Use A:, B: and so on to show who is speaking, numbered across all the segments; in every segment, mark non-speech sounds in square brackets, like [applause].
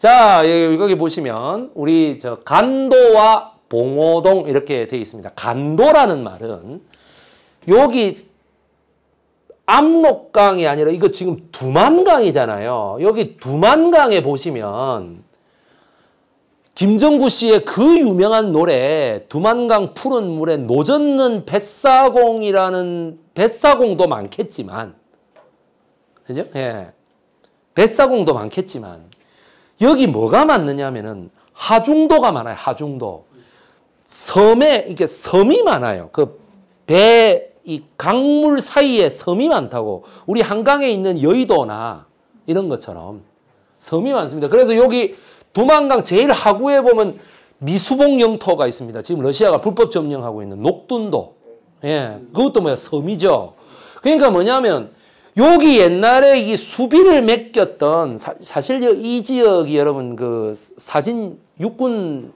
A: 자, 예, 여기 보시면 우리 저 간도와 봉오동 이렇게 되어 있습니다. 간도라는 말은 여기 압록강이 아니라 이거 지금 두만강이잖아요. 여기 두만강에 보시면 김정구 씨의 그 유명한 노래 두만강 푸른 물에 노젓는 뱃사공이라는 뱃사공도 많겠지만 그죠? 예. 뱃사공도 많겠지만 여기 뭐가 많느냐면은 하중도가 많아요. 하중도. 섬에 이게 섬이 많아요. 그 배 이 강물 사이에 섬이 많다고. 우리 한강에 있는 여의도나 이런 것처럼 섬이 많습니다. 그래서 여기 두만강 제일 하구에 보면 미수봉 영토가 있습니다. 지금 러시아가 불법 점령하고 있는 녹둔도. 예. 그것도 뭐야? 섬이죠. 그러니까 뭐냐면 여기 옛날에 이 수비를 맡겼던 사, 사 실이 지역이 여러분 그 사진 육군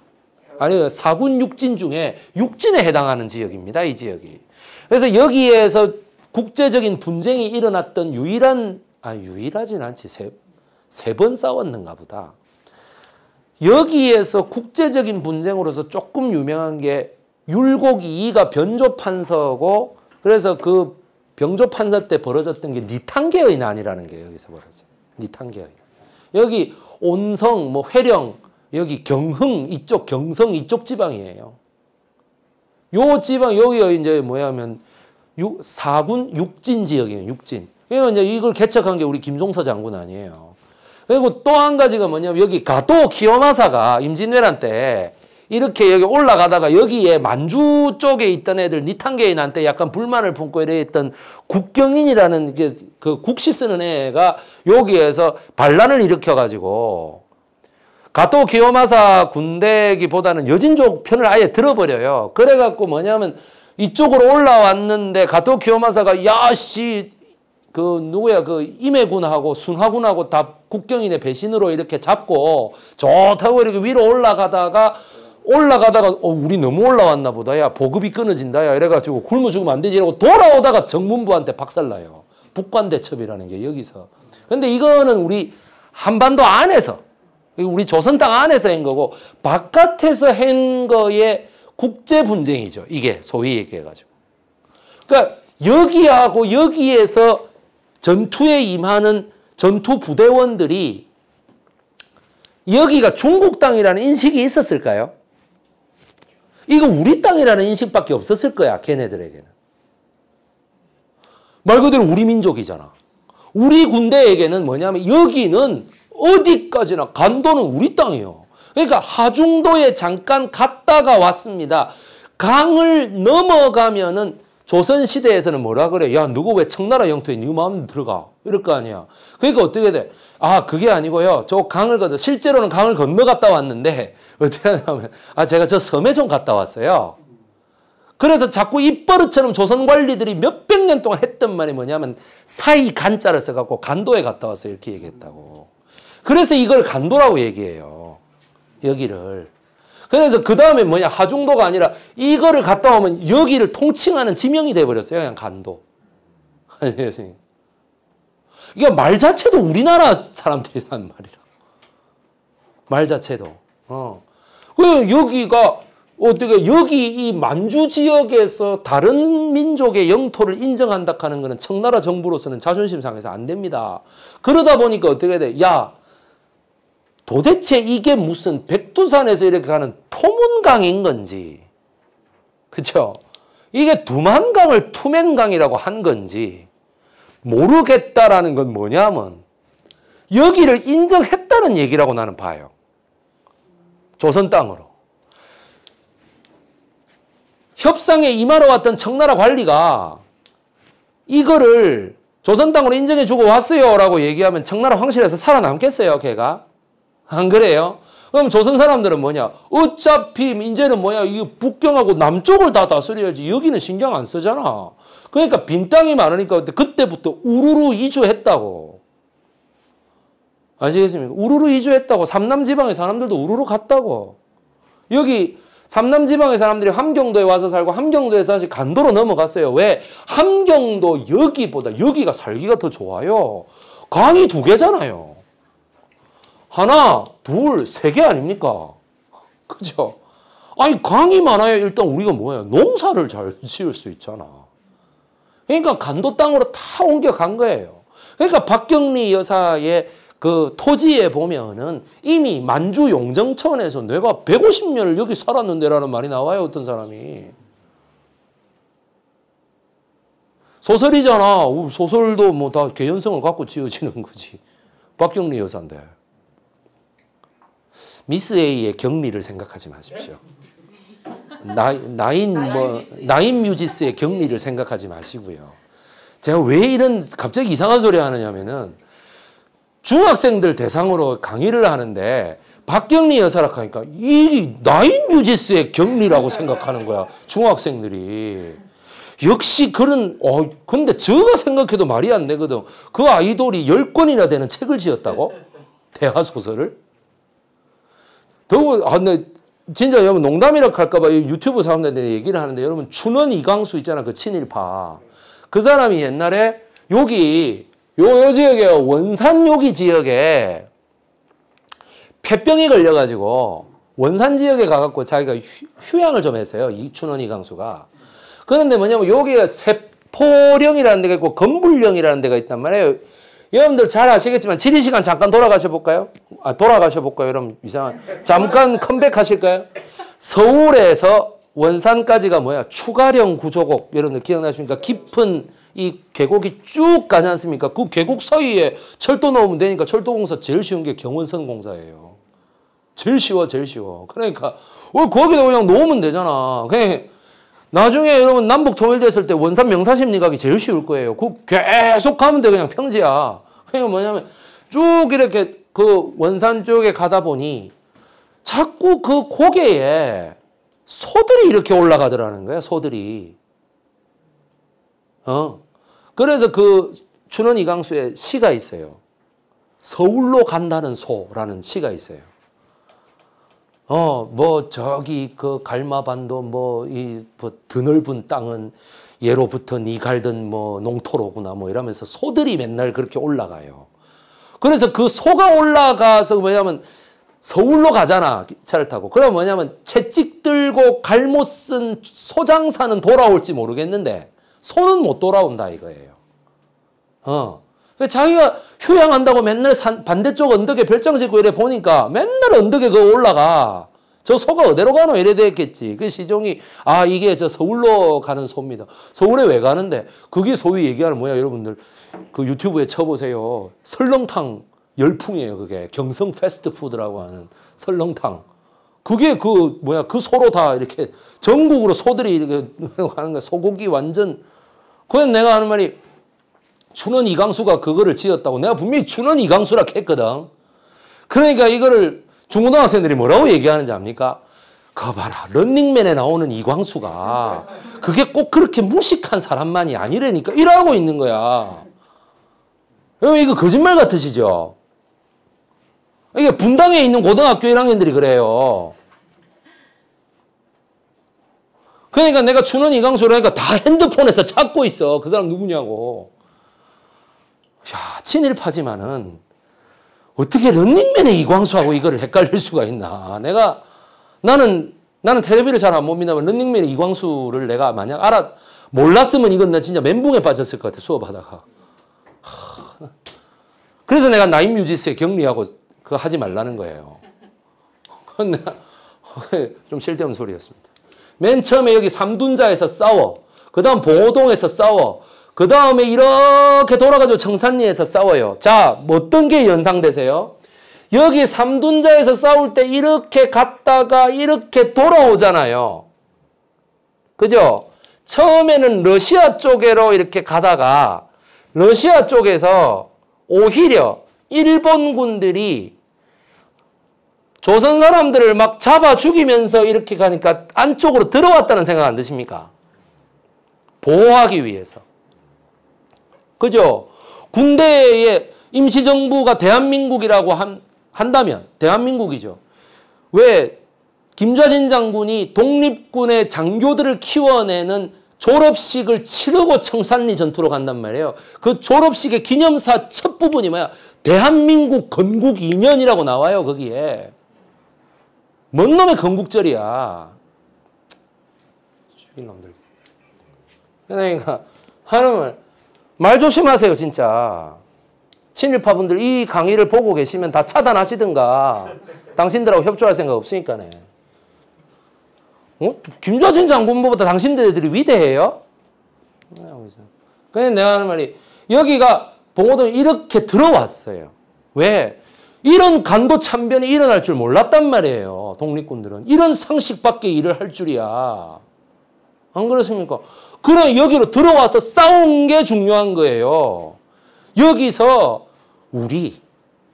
A: 아니 사군 육진 중에 육진에 해당하는 지역입니다. 이 지역이. 그래서 여기에서 국제적인 분쟁이 일어났던 유일한 아 유일하진 않지 세 세 번 싸웠는가 보다. 여기에서 국제적인 분쟁으로서 조금 유명한 게 율곡 2가 변조 판서고 그래서 그 병조 판사 때 벌어졌던 게 니탄계의 난이라는 게 여기서 벌어져. 니탄계의 여기 온성, 뭐 회령, 여기 경흥 이쪽 경성 이쪽 지방이에요. 요 지방 여기가 이제 뭐냐면 육, 사군 육진 지역이에요. 육진. 왜냐면 이제 이걸 개척한 게 우리 김종서 장군 아니에요. 그리고 또 한 가지가 뭐냐면 여기 가토 키요마사가 임진왜란 때 이렇게 여기 올라가다가 여기에 만주 쪽에 있던 애들 니탄게인한테 약간 불만을 품고 이랬던 국경인이라는 그, 그 국시 쓰는 애가 여기에서 반란을 일으켜가지고 가토 기요마사 군대기보다는 여진족 편을 아예 들어버려요. 그래갖고 뭐냐면 이쪽으로 올라왔는데 가토 기요마사가 야씨 그 누구야 그 임해군하고 순하군하고 다 국경인의 배신으로 이렇게 잡고 좋다고 이렇게 위로 올라가다가 올라가다가 어, 우리 너무 올라왔나 보다. 야 보급이 끊어진다. 야 이래가지고 굶어 죽으면 안 되지. 라고 돌아오다가 정문부한테 박살나요. 북관대첩이라는 게 여기서. 근데 이거는 우리 한반도 안에서 우리 조선 땅 안에서 한 거고 바깥에서 한 거에 국제 분쟁이죠. 이게 소위 얘기해가지고. 그러니까 여기하고 여기에서 전투에 임하는 전투 부대원들이 여기가 중국 땅이라는 인식이 있었을까요? 이거 우리 땅이라는 인식밖에 없었을 거야, 걔네들에게는. 말 그대로 우리 민족이잖아. 우리 군대에게는 뭐냐면 여기는 어디까지나 간도는 우리 땅이요. 그러니까 하중도에 잠깐 갔다가 왔습니다. 강을 넘어가면은 조선시대에서는 뭐라 그래? 야, 누구 왜 청나라 영토에 네 마음대로 들어가? 이럴 거 아니야. 그러니까 어떻게 돼? 아 그게 아니고요. 저 강을 건너 실제로는 강을 건너갔다 왔는데 [laughs] 어떻게 하냐면 아 제가 저 섬에 좀 갔다 왔어요. 그래서 자꾸 입버릇처럼 조선 관리들이 몇 백 년 동안 했던 말이 뭐냐면 사이 간자를 써갖고 간도에 갔다 와서 이렇게 얘기했다고. 그래서 이걸 간도라고 얘기해요. 여기를. 그래서 그 다음에 뭐냐 하중도가 아니라 이거를 갔다 오면 여기를 통칭하는 지명이 돼버렸어요 그냥 간도. [laughs] 아니 예수님. 이거 말 자체도 우리나라 사람들이 한 말이라. 말 자체도. 어. 그 여기가 어떻게 여기 이 만주 지역에서 다른 민족의 영토를 인정한다 하는 것은 청나라 정부로서는 자존심 상해서 안 됩니다. 그러다 보니까 어떻게 돼? 야 도대체 이게 무슨 백두산에서 이렇게 가는 토문강인 건지 그렇죠? 이게 두만강을 투맨강이라고 한 건지 모르겠다라는 건 뭐냐면 여기를 인정했다는 얘기라고 나는 봐요. 조선 땅으로. 협상에 임하러 왔던 청나라 관리가 이거를 조선 땅으로 인정해주고 왔어요 라고 얘기하면 청나라 황실에서 살아남겠어요, 걔가? 안 그래요? 그럼 조선 사람들은 뭐냐? 어차피 이제는 뭐야? 이 북경하고 남쪽을 다 다스려야지 여기는 신경 안 쓰잖아. 그러니까 빈 땅이 많으니까 그때부터 우르르 이주했다고. 아시겠습니까? 우르르 이주했다고. 삼남 지방의 사람들도 우르르 갔다고. 여기 삼남 지방의 사람들이 함경도에 와서 살고 함경도에서 다시 간도로 넘어갔어요. 왜? 함경도 여기보다 여기가 살기가 더 좋아요. 강이 두 개잖아요. 하나, 둘, 세 개 아닙니까? 그죠? 아니, 강이 많아야 일단 우리가 뭐예요? 농사를 잘 [laughs] 지을 수 있잖아. 그러니까 간도 땅으로 다 옮겨간 거예요. 그러니까 박경리 여사의 그 토지에 보면은 이미 만주 용정천에서 내가 150년을 여기 살았는데라는 말이 나와요. 어떤 사람이. 소설이잖아. 소설도 뭐 다 개연성을 갖고 지어지는 거지. 박경리 여사인데. 미스 A의 경미를 생각하지 마십시오. 나 나인 뭐 나인 뮤지스의 경미를 생각하지 마시고요. 제가 왜 이런 갑자기 이상한 소리 하느냐면은 중학생들 대상으로 강의를 하는데 박경리 여사라하니까 이 나인 뮤지스의 경리라고 생각하는 거야 중학생들이 역시 그런 어 근데 제가 생각해도 말이 안 되거든 그 아이돌이 열 권이나 되는 책을 지었다고 대하 소설을 그리고 아, 근 진짜 여러분 농담이라 고 할까봐 유튜브 사람들한테 얘기를 하는데 여러분 춘원 이광수 있잖아 그 친일파 그 사람이 옛날에 여기 요, 요 지역에 원산 요기 지역에 폐병이 걸려가지고 원산 지역에 가갖고 자기가 휴, 양을좀 했어요 이춘원 이강수가 그런데 뭐냐면 여기가 세포령이라는 데가 있고 건불령이라는 데가 있단 말이에요 여러분들 잘 아시겠지만 지리 시간 잠깐 돌아가셔 볼까요? 아, 돌아가셔 볼까요? 여러분 이상한 잠깐 컴백하실까요? 서울에서 원산까지가 뭐야? 추가령 구조곡 여러분들 기억나십니까? 깊은 이 계곡이 쭉 가지 않습니까? 그 계곡 사이에 철도 넣으면 되니까 철도 공사 제일 쉬운 게 경원선 공사예요. 제일 쉬워, 제일 쉬워. 그러니까 어, 거기다 그냥 놓으면 되잖아. 그냥 나중에 여러분 남북 통일됐을 때 원산 명사십리각이 제일 쉬울 거예요. 그 계속 가면 돼 그냥 평지야. 그냥 뭐냐면 쭉 이렇게 그 원산 쪽에 가다 보니 자꾸 그 고개에 소들이 이렇게 올라가더라는 거야. 소들이. 어. 그래서 그 춘원 이강수의 시가 있어요. 서울로 간다는 소라는 시가 있어요. 어, 뭐 저기 그 갈마반도 뭐이 뭐 드넓은 땅은 예로부터 니 네 갈던 뭐 농토로구나 뭐 이러면서 소들이 맨날 그렇게 올라가요. 그래서 그 소가 올라가서 뭐냐면 서울로 가잖아 차를 타고. 그럼 뭐냐면 채찍 들고 갈 못 쓴 소장사는 돌아올지 모르겠는데 소는 못 돌아온다 이거예요. 어. 자기가 휴양한다고 맨날 산, 반대쪽 언덕에 별장 짓고 이래 보니까 맨날 언덕에 그 올라가. 저 소가 어디로 가노? 이래 되겠지그 시종이, 아, 이게 저 서울로 가는 소입니다. 서울에 왜 가는데? 그게 소위 얘기하는 뭐야, 여러분들. 그 유튜브에 쳐보세요. 설렁탕 열풍이에요, 그게. 경성 패스트푸드라고 하는 설렁탕. 그게 그, 뭐야, 그 소로 다 이렇게 전국으로 소들이 이렇게 [laughs] 하는 거야. 소고기 완전. 그건 내가 하는 말이 춘원 이강수가 그거를 지었다고 내가 분명히 춘원 이강수라 했거든. 그러니까 이거를 중고등학생들이 뭐라고 얘기하는지 압니까? 그 봐라 런닝맨에 나오는 이광수가 그게 꼭 그렇게 무식한 사람만이 아니라니까 이러고 있는 거야. 어, 이거 거짓말 같으시죠? 이게 분당에 있는 고등학교 1학년들이 그래요. 그러니까 내가 춘원 이강수라니까 다 핸드폰에서 찾고 있어. 그 사람 누구냐고. 야, 친일파지만은 어떻게 런닝맨에 이광수하고 이거를 헷갈릴 수가 있나. 내가, 나는, 나는 텔레비를 잘 안 못 믿나면 런닝맨의 이광수를 내가 만약 알아, 몰랐으면 이건 나 진짜 멘붕에 빠졌을 것 같아, 수업하다가. 그래서 내가 나인 뮤지스에 격리하고 그거 하지 말라는 거예요. [laughs] 좀 쓸데없는 소리였습니다. 맨 처음에 여기 삼둔자에서 싸워. 그 다음 봉호동에서 싸워. 그 다음에 이렇게 돌아가지고 청산리에서 싸워요. 자, 어떤 게 연상되세요? 여기 삼둔자에서 싸울 때 이렇게 갔다가 이렇게 돌아오잖아요. 그죠? 처음에는 러시아 쪽으로 이렇게 가다가 러시아 쪽에서 오히려 일본군들이 조선 사람들을 막 잡아 죽이면서 이렇게 가니까 안쪽으로 들어왔다는 생각 안 드십니까? 보호하기 위해서. 그죠? 군대에 임시정부가 대한민국이라고 한, 한다면 대한민국이죠. 왜 김좌진 장군이 독립군의 장교들을 키워내는 졸업식을 치르고 청산리 전투로 간단 말이에요. 그 졸업식의 기념사 첫 부분이 뭐야? 대한민국 건국 2년이라고 나와요. 거기에. 뭔 놈의 건국절이야. 죽일 놈들. 그러니까 하나님 말 조심하세요, 진짜. 친일파분들 이 강의를 보고 계시면 다 차단하시든가 당신들하고 협조할 생각 없으니까네. 어? 김좌진 장군보다 당신들이 위대해요? 그냥 네, 내가 하는 말이 여기가 봉호동 이렇게 들어왔어요. 왜? 이런 간도 참변이 일어날 줄 몰랐단 말이에요. 독립군들은. 이런 상식밖에 일을 할 줄이야. 안 그렇습니까? 그런 여기로 들어와서 싸운 게 중요한 거예요. 여기서 우리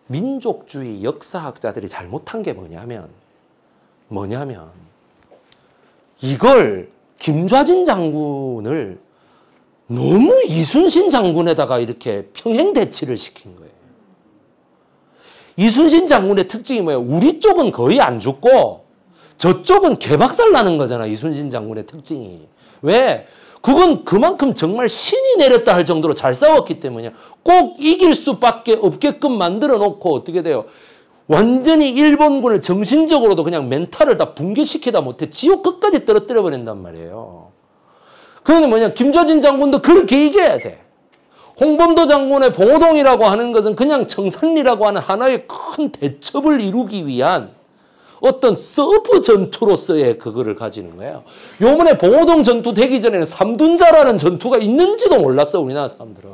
A: 민족주의 역사학자들이 잘못한 게 뭐냐면 뭐냐면 이걸 김좌진 장군을 너무 이순신 장군에다가 이렇게 평행 대치를 시킨 거예요. 이순신 장군의 특징이 뭐예요? 우리 쪽은 거의 안 죽고 저쪽은 개박살 나는 거잖아. 이순신 장군의 특징이. 왜? 그건 그만큼 정말 신이 내렸다 할 정도로 잘 싸웠기 때문에 꼭 이길 수밖에 없게끔 만들어 놓고 어떻게 돼요? 완전히 일본군을 정신적으로도 그냥 멘탈을 다 붕괴시키다 못해 지옥 끝까지 떨어뜨려 버린단 말이에요. 그런데 뭐냐 김좌진 장군도 그렇게 이겨야 돼. 홍범도 장군의 봉호동이라고 하는 것은 그냥 정산리라고 하는 하나의 큰 대첩을 이루기 위한 어떤 서브 전투로서의 그거를 가지는 거예요. 요번에 봉호동 전투 되기 전에는 삼둔자라는 전투가 있는지도 몰랐어 우리나라 사람들은.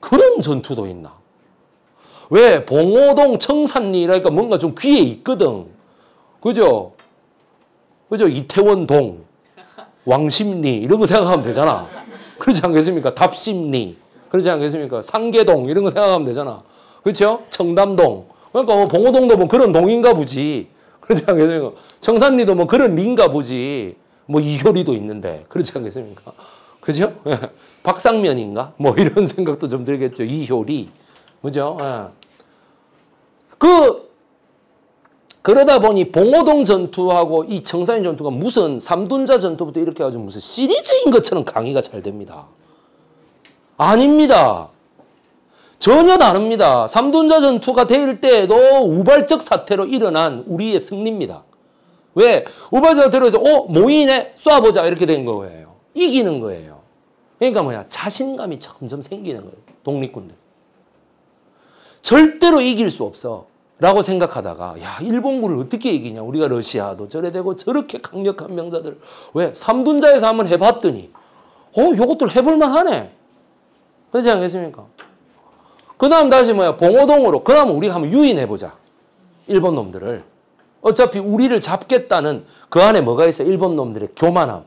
A: 그런 전투도 있나? 왜 봉호동 청산리라니까 그러니까 뭔가 좀 귀에 있거든. 그죠? 그죠? 이태원동, 왕십리 이런 거 생각하면 되잖아. 그렇지 않겠습니까? 답십리 그렇지 않겠습니까? 상계동 이런 거 생각하면 되잖아. 그렇죠? 청담동 그러니까 뭐 봉호동도 뭐 그런 동인가 보지. [laughs] 그렇지 않겠습니까? 청산리도 뭐 그런 리인가 보지. 뭐 이효리도 있는데. 그렇지 않겠습니까? 그죠? [laughs] 박상면인가? 뭐 [laughs] 이런 생각도 좀 들겠죠. 이효리. 그죠? 예. 그, 그러다 보니 봉오동 전투하고 이 청산리 전투가 무슨 삼둔자 전투부터 이렇게 해가지고 무슨 시리즈인 것처럼 강의가 잘 됩니다. 아닙니다. 전혀 다릅니다. 삼둔자 전투가 될 때에도 우발적 사태로 일어난 우리의 승리입니다. 왜? 우발적 사태로 해서 어? 모인에 쏴보자 이렇게 된 거예요. 이기는 거예요. 그러니까 뭐야? 자신감이 점점 생기는 거예요. 독립군들. 절대로 이길 수 없어. 라고 생각하다가 야 일본군을 어떻게 이기냐 우리가 러시아도 저래 되고 저렇게 강력한 명사들 왜 삼둔자에서 한번 해봤더니 어 요것들 해볼만 하네 그렇지 않겠습니까 그 다음 다시 뭐야? 봉오동으로. 그러우리 한번 유인해보자. 일본 놈들을. 어차피 우리를 잡겠다는 그 안에 뭐가 있어? 일본 놈들의 교만함,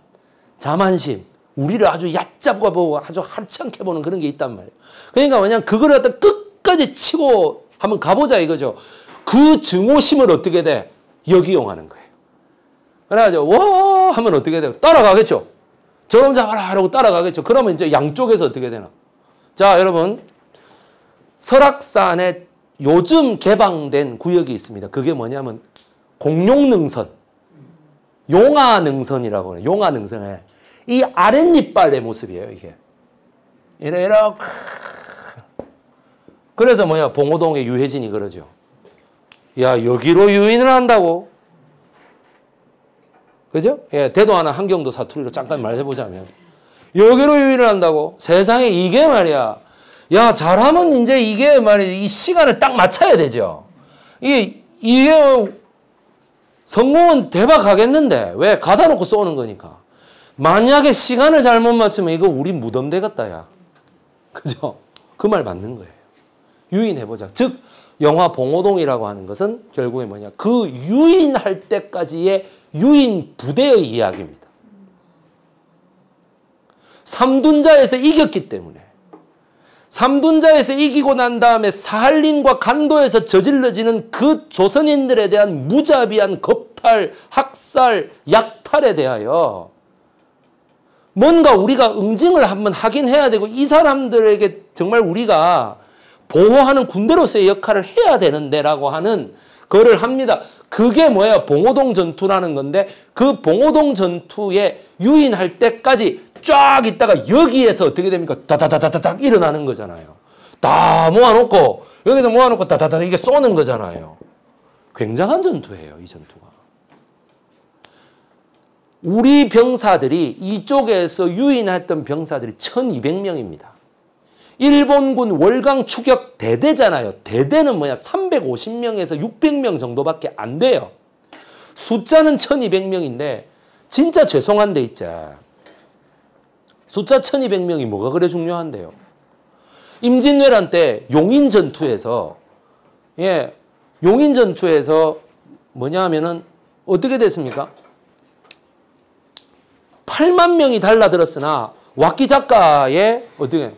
A: 자만심, 우리를 아주 얕잡아 보고 아주 하찮게 보는 그런 게 있단 말이에요. 그러니까 그냥 그걸 갖다 끝까지 치고 한번 가보자 이거죠. 그 증오심을 어떻게 돼? 역이용하는 거예요. 그래가지고 와 하면 어떻게 돼요? 따라가겠죠. 저놈 잡아라 하고 따라가겠죠. 그러면 이제 양쪽에서 어떻게 되나? 자 여러분 설악산에 요즘 개방된 구역이 있습니다. 그게 뭐냐면 공룡능선, 용화능선이라고 해요. 용화능선에 예. 이 아랫니빨의 모습이에요. 이게 이래 이렇게 그래서 뭐야 봉호동의 유해진이 그러죠. 야 여기로 유인을 한다고 그죠? 예, 대도 하나 한경도 사투리로 잠깐 말해보자면 여기로 유인을 한다고 세상에 이게 말이야 야, 잘하면 이제 이게 말이 이 시간을 딱 맞춰야 되죠. 이게, 이게 성공은 대박 하겠는데 왜 가다 놓고 쏘는 거니까. 만약에 시간을 잘못 맞추면 이거 우리 무덤 대같다 야. 그죠? 그 말 맞는 거예요. 유인해보자. 즉, 영화 봉호동이라고 하는 것은 결국에 뭐냐. 그 유인할 때까지의 유인 부대의 이야기입니다. 삼둔자에서 이겼기 때문에. 삼둔자에서 이기고 난 다음에 사할린과 간도에서 저질러지는 그 조선인들에 대한 무자비한 겁탈, 학살, 약탈에 대하여 뭔가 우리가 응징을 한번 하긴 해야 되고 이 사람들에게 정말 우리가 보호하는 군대로서의 역할을 해야 되는데라고 하는 거를 합니다. 그게 뭐야 봉오동 전투라는 건데 그 봉오동 전투에 유인할 때까지 쫙 있다가 여기에서 어떻게 됩니까? 다다다다닥 일어나는 거잖아요. 다 모아놓고 여기서 모아놓고 다다다 이게 쏘는 거잖아요. 굉장한 전투예요. 이 전투가. 우리 병사들이 이쪽에서 유인했던 병사들이 1200명입니다. 일본군 월강 추격 대대잖아요. 대대는 뭐야? 350명에서 600명 정도밖에 안 돼요. 숫자는 1200명인데 진짜 죄송한데 있자. 숫자 1200명이 뭐가 그래 중요한데요. 임진왜란 때 용인 전투에서 예, 용인 전투에서 뭐냐 하면은 어떻게 됐습니까? 8만 명이 달라들었으나 와키 작가의 어떻게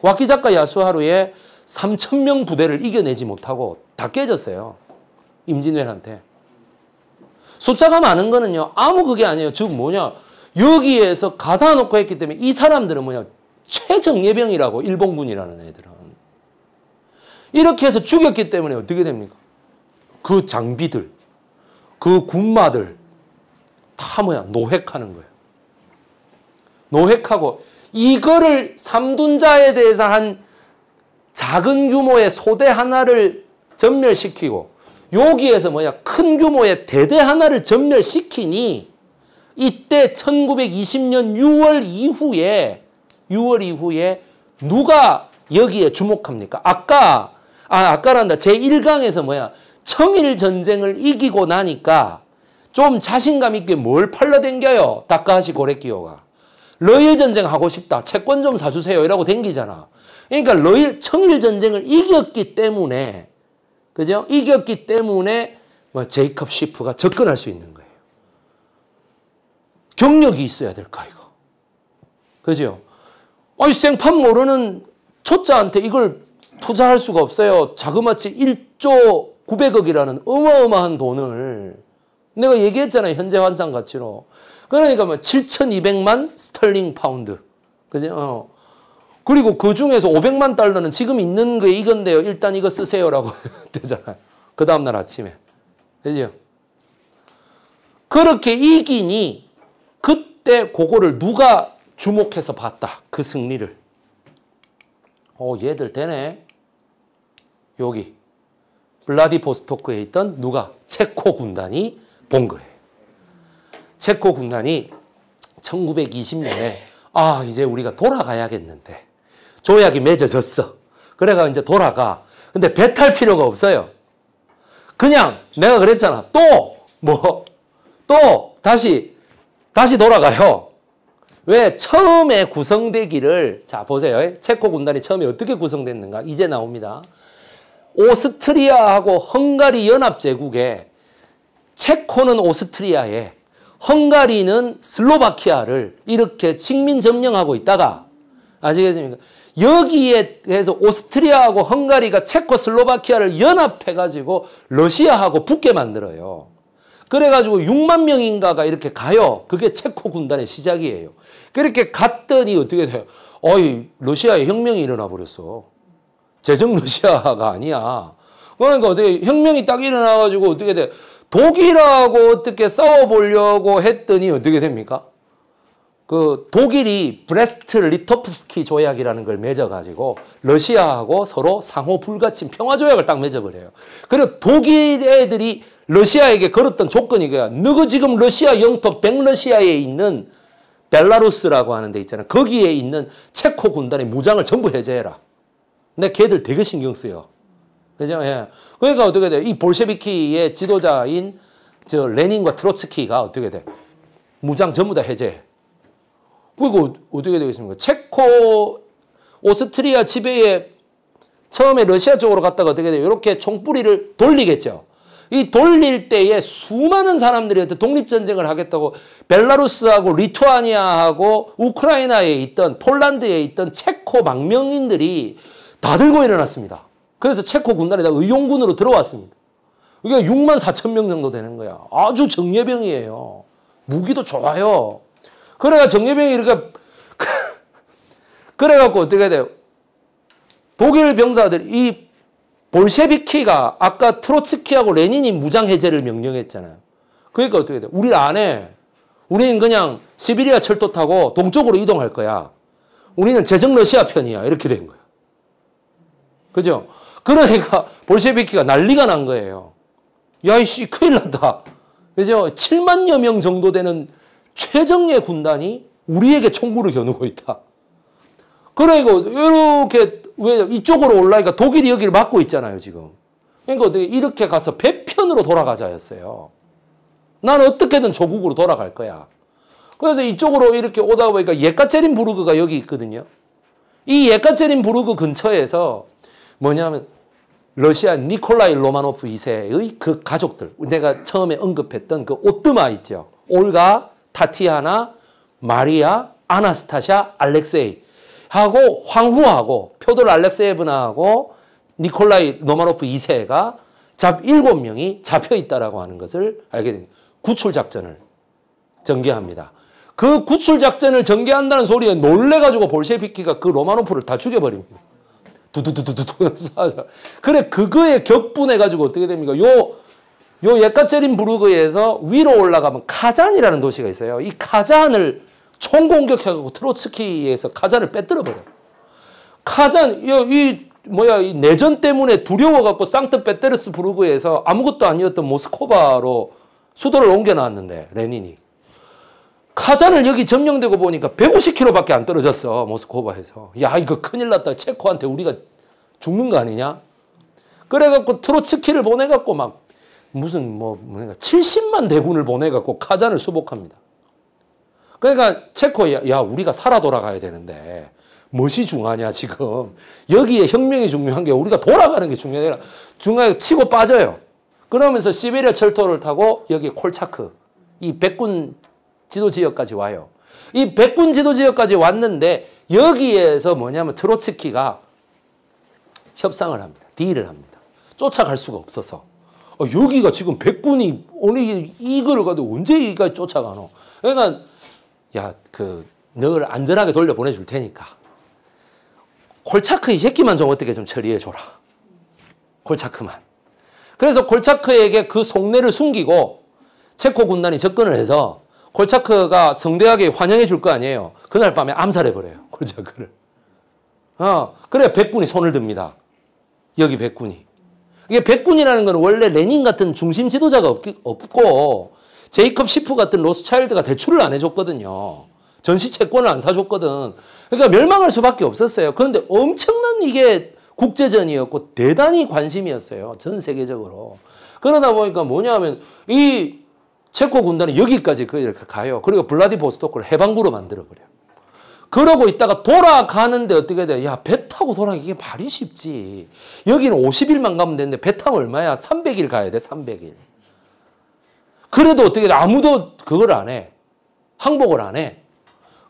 A: 와키 작가 야수하루의 3천 명 부대를 이겨내지 못하고 다 깨졌어요. 임진왜란한 숫자가 많은 거는요. 아무 그게 아니에요. 즉 뭐냐. 여기에서 가다 놓고 했기 때문에 이 사람들은 뭐냐 최정예병이라고 일본군이라는 애들은 이렇게 해서 죽였기 때문에 어떻게 됩니까? 그 장비들, 그 군마들 다 뭐야 노획하는 거예요. 노획하고 이거를 삼둔자에 대해서 한 작은 규모의 소대 하나를 전멸시키고 여기에서 뭐야 큰 규모의 대대 하나를 전멸시키니 이때 1920년 6월 이후에 6월 이후에 누가 여기에 주목합니까? 아까 아 아까란다. 제1강에서 뭐야? 청일 전쟁을 이기고 나니까 좀 자신감 있게 뭘 팔러댕겨요? 다카하시 고레키오가. 러일 전쟁 하고 싶다. 채권 좀 사주세요. 이라고 댕기잖아. 그러니까 러일, 청일 전쟁을 이겼기 때문에, 그죠? 이겼기 때문에 뭐 제이컵 시프가 접근할 수 있는 거 경력이 있어야 될까 이거. 그죠? 아니 생판 모르는 초짜한테 이걸 투자할 수가 없어요. 자그마치 1조 900억이라는 어마어마한 돈을 내가 얘기했잖아요. 현재 환산 가치로. 그러니까 뭐 7,200만 스털링 파운드. 그죠? 어. 그리고 그 중에서 500만 달러는 지금 있는 게 이건데요. 일단 이거 쓰세요라고 [laughs] 되잖아요. 그 다음날 아침에. 그죠? 그렇게 이기니 그때 그거를 누가 주목해서 봤다. 그 승리를. 어, 얘들 되네. 여기 블라디보스토크에 있던 누가 체코 군단이 본 거예요. 체코 군단이 1920년에 아 이제 우리가 돌아가야겠는데 조약이 맺어졌어. 그래가 이제 돌아가. 근데 배탈 필요가 없어요. 그냥 내가 그랬잖아. 또 뭐또 뭐? 다시 다시 돌아가요. 왜 처음에 구성되기를 자 보세요. 체코 군단이 처음에 어떻게 구성됐는가 이제 나옵니다. 오스트리아하고 헝가리 연합제국에 체코는 오스트리아에 헝가리는 슬로바키아를 이렇게 식민 점령하고 있다가 아시겠습니까? 여기에 해서 오스트리아하고 헝가리가 체코슬로바키아를 연합해가지고 러시아하고 붙게 만들어요. 그래가지고 6만 명인가가 이렇게 가요. 그게 체코 군단의 시작이에요. 그렇게 갔더니 어떻게 돼요? 어이, 러시아에 혁명이 일어나 버렸어. 재정 러시아가 아니야. 그러니까 어떻게 혁명이 딱 일어나가지고 어떻게 돼? 독일하고 어떻게 싸워보려고 했더니 어떻게 됩니까? 그 독일이 브레스트 리토프스키 조약이라는 걸 맺어가지고 러시아하고 서로 상호 불가침 평화 조약을 딱 맺어버려요. 그리고 독일 애들이 러시아에게 걸었던 조건이 그야. 너가 지금 러시아 영토 백러시아에 있는 벨라루스라고 하는 데 있잖아. 거기에 있는 체코 군단의 무장을 전부 해제해라. 근데 걔들 되게 신경 쓰여. 그죠? 예. 그러니까 어떻게 돼? 이 볼셰비키의 지도자인 저 레닌과 트로츠키가 어떻게 돼? 무장 전부 다 해제해. 그리고 어떻게 되겠습니까? 체코, 오스트리아 지배에 처음에 러시아 쪽으로 갔다가 어떻게 돼 이렇게 총뿌리를 돌리겠죠. 이 돌릴 때에 수많은 사람들이 독립전쟁을 하겠다고 벨라루스하고 리투아니아하고 우크라이나에 있던 폴란드에 있던 체코 망명인들이 다 들고 일어났습니다. 그래서 체코 군단에다 의용군으로 들어왔습니다. 이게 그러니 6만 4천 명 정도 되는 거야. 아주 정예병이에요. 무기도 좋아요. 그래가 정예병이 이렇게 [laughs] 그래갖고 어떻게 돼요? 독일 병사들 이 볼셰비키가 아까 트로츠키하고 레닌이 무장해제를 명령했잖아요. 그러니까 어떻게 돼? 우리 안 해. 우리는 그냥 시베리아 철도 타고 동쪽으로 이동할 거야. 우리는 제정 러시아 편이야. 이렇게 된 거야. 그죠? 그러니까 볼셰비키가 난리가 난 거예요. 야, 이씨, 큰일 난다. 그죠? 7만여 명 정도 되는 최정예 군단이 우리에게 총구를 겨누고 있다. 그러니까 이렇게 왜 이쪽으로 올라니까 독일이 여기를 막고 있잖아요, 지금. 그러니까 어떻게 이렇게 가서 배편으로 돌아가자였어요. 나는 어떻게든 조국으로 돌아갈 거야. 그래서 이쪽으로 이렇게 오다 보니까 예카체린 부르그가 여기 있거든요. 이 예카체린 부르그 근처에서 뭐냐면 러시아 니콜라이 로마노프 2세의 그 가족들 내가 처음에 언급했던 그 오뜨마 있죠. 올가, 타티아나, 마리아, 아나스타샤, 알렉세이 하고 황후하고 표돌알렉세이브나하고 니콜라이 노마노프 2세가 잡 7명이 잡혀 있다라고 하는 것을 알게 됩니다. 구출 작전을 전개합니다. 그 구출 작전을 전개한다는 소리에 놀래 가지고 볼셰비키가 그 로마노프를 다 죽여 버립니다. 두두두두두 두 그래 그거에 격분해 가지고 어떻게 됩니까? 요 요 옛카체린 부르그에서 위로 올라가면 카잔이라는 도시가 있어요. 이 카잔을 총공격해가고 트로츠키에서 카잔을 빼뜨려버려. 카잔, 야, 이, 뭐야, 이 내전 때문에 두려워갖고 상트페테르스부르크에서 아무것도 아니었던 모스코바로 수도를 옮겨놨는데, 레닌이. 카잔을 여기 점령되고 보니까 150km밖에 안 떨어졌어, 모스코바에서. 야, 이거 큰일 났다. 체코한테 우리가 죽는 거 아니냐? 그래갖고 트로츠키를 보내갖고 막 무슨 뭐, 70만 대군을 보내갖고 카잔을 수복합니다. 그러니까 체코야, 야, 우리가 살아 돌아가야 되는데, 무엇이 중요하냐, 지금. 여기에 혁명이 중요한 게 우리가 돌아가는 게 중요하냐. 중간에 치고 빠져요. 그러면서 시베리아 철도를 타고 여기 콜차크, 이 백군 지도 지역까지 와요. 이 백군 지도 지역까지 왔는데 여기에서 뭐냐면 트로츠키가 협상을 합니다. 딜을 합니다. 쫓아갈 수가 없어서. 어, 여기가 지금 백군이 오늘 이거를 가도 언제 여기까지 쫓아가노? 그러니까 야, 그, 널 안전하게 돌려 보내줄 테니까. 콜차크 이 새끼만 좀 어떻게 좀 처리해줘라. 콜차크만. 그래서 콜차크에게 그 속내를 숨기고 체코 군단이 접근을 해서 콜차크가 성대하게 환영해 줄 거 아니에요. 그날 밤에 암살해 버려요. 콜차크를. 어, 그래 백군이 손을 듭니다. 여기 백군이. 이게 백군이라는 건 원래 레닌 같은 중심 지도자가 없기, 없고 제이컵 시프 같은 로스차일드가 대출을 안 해줬거든요. 전시 채권을 안 사줬거든. 그러니까 멸망할 수밖에 없었어요. 그런데 엄청난 이게 국제전이었고 대단히 관심이었어요. 전 세계적으로. 그러다 보니까 뭐냐 하면 이 체코 군단은 여기까지 이렇게 그 가요. 그리고 블라디보스토크를 해방구로 만들어버려요. 그러고 있다가 돌아가는데 어떻게 돼? 야, 배 타고 돌아가기 이게 말이 쉽지. 여기는 50일만 가면 되는데 배 타면 얼마야? 300일 가야 돼, 300일. 그래도 어떻게 아무도 그걸 안 해. 항복을 안 해.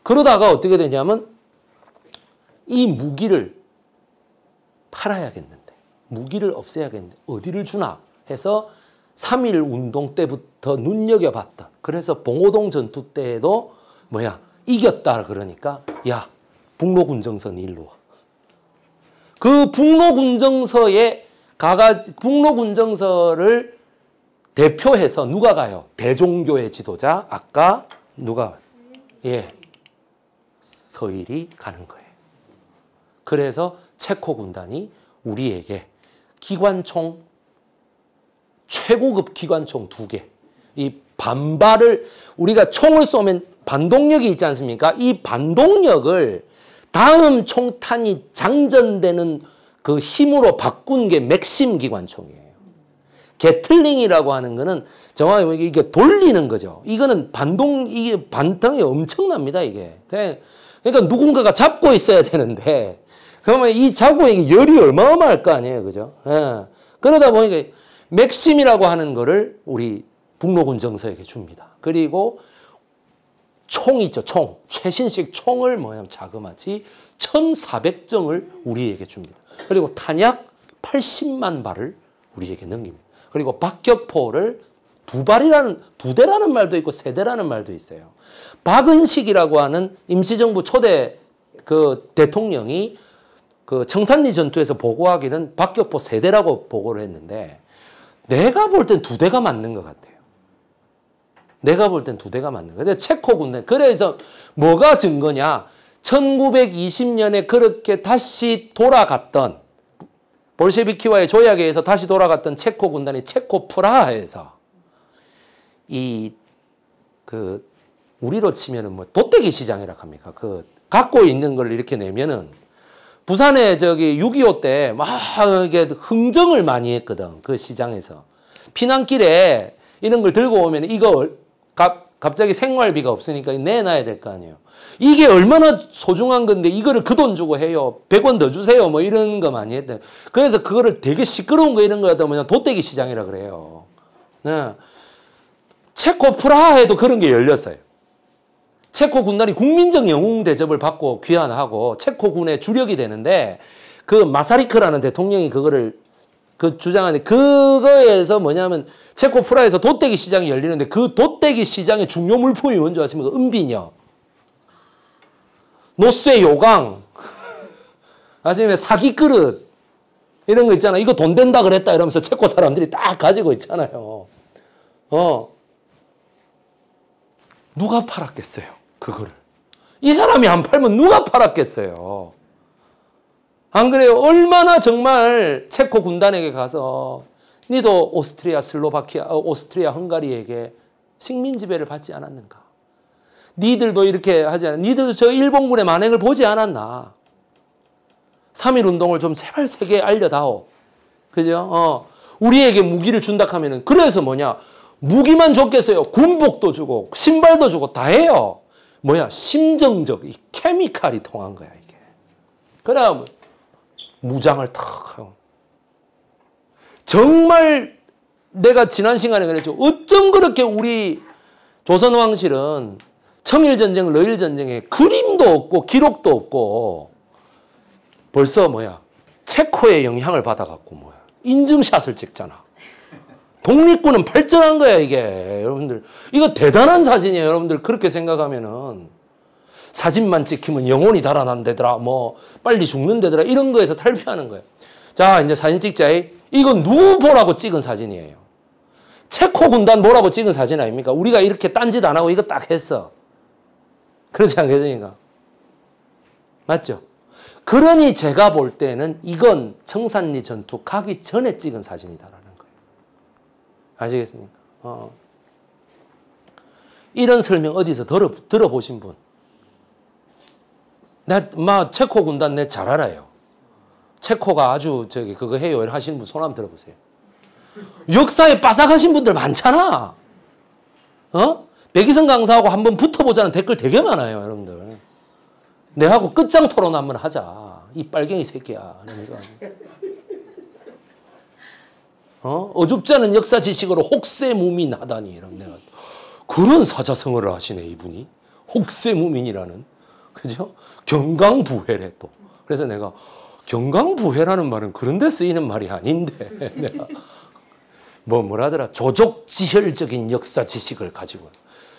A: 그러다가 어떻게 되냐면 이 무기를 팔아야겠는데 무기를 없애야겠는데 어디를 주나 해서 3일 운동 때부터 눈여겨봤던 그래서 봉오동 전투 때에도 뭐야 이겼다 그러니까 야 북로군정선 일로 와. 그 북로군정서에 가가 북로군정서를 대표해서 누가 가요? 대종교의 지도자 아까 누가 예 서일이 가는 거예요. 그래서 체코 군단이 우리에게 기관총 최고급 기관총 두 개. 이 반발을 우리가 총을 쏘면 반동력이 있지 않습니까? 이 반동력을 다음 총탄이 장전되는 그 힘으로 바꾼 게 맥심 기관총이에요. 게틀링이라고 하는 거는 정확히 보면 이게 돌리는 거죠. 이거는 반동, 이게 반동이 엄청납니다, 이게. 그러니까 누군가가 잡고 있어야 되는데, 그러면 이 잡고 이게 열이 얼마어마할 거 아니에요, 그죠? 예. 그러다 보니까 맥심이라고 하는 거를 우리 북로군 정서에게 줍니다. 그리고 총 있죠, 총. 최신식 총을 뭐냐면 자그마치 1,400정을 우리에게 줍니다. 그리고 탄약 80만 발을 우리에게 넘깁니다. 그리고 박격포를 두 발이라는 두 대라는 말도 있고 세 대라는 말도 있어요. 박은식이라고 하는 임시정부 초대 그 대통령이 그 청산리 전투에서 보고하기는 박격포 세 대라고 보고를 했는데 내가 볼 땐 두 대가 맞는 것 같아요. 내가 볼 땐 두 대가 맞는 거예요. 체코 군대. 그래서 뭐가 증거냐? 1920년에 그렇게 다시 돌아갔던 볼셰비키와의 조약에 의해서 다시 돌아갔던 체코 군단이 체코 프라하에서 이 그 우리로 치면은 뭐 도떼기 시장이라 합니까? 그 갖고 있는 걸 이렇게 내면은 부산에 저기 6.25 때막 이게 흥정을 많이 했거든. 그 시장에서. 피난길에 이런 걸 들고 오면 이거 값 갑자기 생활비가 없으니까 내놔야 될 거 아니에요. 이게 얼마나 소중한 건데 이거를 그 돈 주고 해요. 100원 더 주세요. 뭐 이런 거 많이 했대. 그래서 그거를 되게 시끄러운 거 이런 거 하다 보면 도떼기 시장이라 그래요. 네. 체코 프라하 해도 그런 게 열렸어요. 체코 군단이 국민적 영웅 대접을 받고 귀환하고 체코 군의 주력이 되는데 그 마사리크라는 대통령이 그거를 그주장하는 그거에서 뭐냐면 체코 프라에서 도떼기 시장이 열리는데 그도떼기 시장의 중요 물품이 뭔지 아십니까? 은비녀. 노쇠 요강. [laughs] 아시면 사기 그릇. 이런 거 있잖아. 이거 돈 된다 그랬다 이러면서 체코 사람들이 딱 가지고 있잖아요. 어. 누가 팔았겠어요? 그거를. 이 사람이 안 팔면 누가 팔았겠어요? 안 그래요? 얼마나 정말 체코 군단에게 가서 니도 오스트리아 슬로바키아 어, 오스트리아 헝가리에게 식민 지배를 받지 않았는가? 니들도 이렇게 하지 않아? 니들도 저 일본군의 만행을 보지 않았나? 3.1 운동을 좀 제발 세계에 알려다오. 그죠? 어. 우리에게 무기를 준다 하면은 그래서 뭐냐? 무기만 줬겠어요. 군복도 주고 신발도 주고 다 해요. 뭐야? 심정적 이 케미칼이 통한 거야, 이게. 그럼 무장을 탁 하고 정말 내가 지난 시간에 그랬죠. 어쩜 그렇게 우리 조선 왕실은 청일 전쟁, 러일 전쟁에 그림도 없고 기록도 없고 벌써 뭐야 체코의 영향을 받아갖고 뭐야 인증샷을 찍잖아. 독립군은 발전한 거야 이게 여러분들 이거 대단한 사진이에요 여러분들 그렇게 생각하면은 사진만 찍히면 영혼이 달아난다더라. 뭐 빨리 죽는다더라. 이런 거에서 탈피하는 거예요. 자 이제 사진 찍자 이건 누구 보라고 찍은 사진이에요. 체코 군단 뭐라고 찍은 사진 아닙니까? 우리가 이렇게 딴짓 안 하고 이거 딱 했어. 그렇지 않겠습니까? 맞죠? 그러니 제가 볼 때는 이건 청산리 전투 가기 전에 찍은 사진이다라는 거예요. 아시겠습니까? 어. 이런 설명 어디서 들어, 들어보신 분? 내마 체코 군단 내 잘 알아요. 체코가 아주 저기 그거 해요 하시는 분손한 들어보세요. 역사에 빠삭하신 분들 많잖아. 어? 백이성 강사하고 한번 붙어보자는 댓글 되게 많아요, 여러분들. 내하고 끝장 토론 한번 하자. 이 빨갱이 새끼야. 어? 어줍잖은 역사 지식으로 혹세무민하다니. 이러 내가 그런 사자성어를 하시네, 이분이. 혹세무민이라는. 그죠? 경강부회래 또. 그래서 내가 경강부회라는 말은 그런 데 쓰이는 말이 아닌데 [laughs] 내가 뭐 뭐라더라 조족지혈적인 역사 지식을 가지고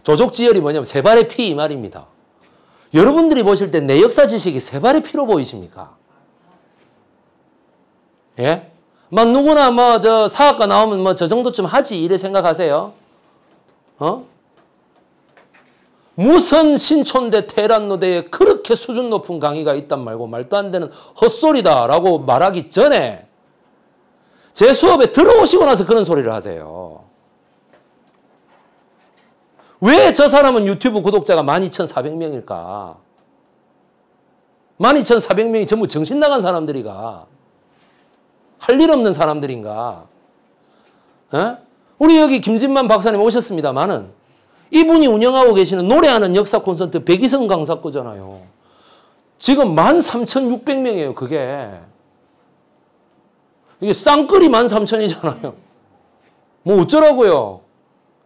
A: 조족지혈이 뭐냐면 세 발의 피 이 말입니다. 여러분들이 보실 때 내 역사 지식이 세 발의 피로 보이십니까? 예? 막 누구나 뭐 저 사학과 나오면 뭐 저 정도쯤 하지 이래 생각하세요? 어? 무슨 신촌대 테란노대에 그렇게 수준 높은 강의가 있단 말고 말도 안 되는 헛소리다라고 말하기 전에 제 수업에 들어오시고 나서 그런 소리를 하세요. 왜 저 사람은 유튜브 구독자가 12,400명일까? 12,400명이 전부 정신 나간 사람들이가 할 일 없는 사람들인가? 에? 어? 우리 여기 김진만 박사님 오셨습니다만은 이분이 운영하고 계시는 노래하는 역사 콘서트 백이성 강사 거잖아요. 지금 13,600명이에요, 그게. 이게 쌍끌이 13,000이잖아요. 뭐 어쩌라고요.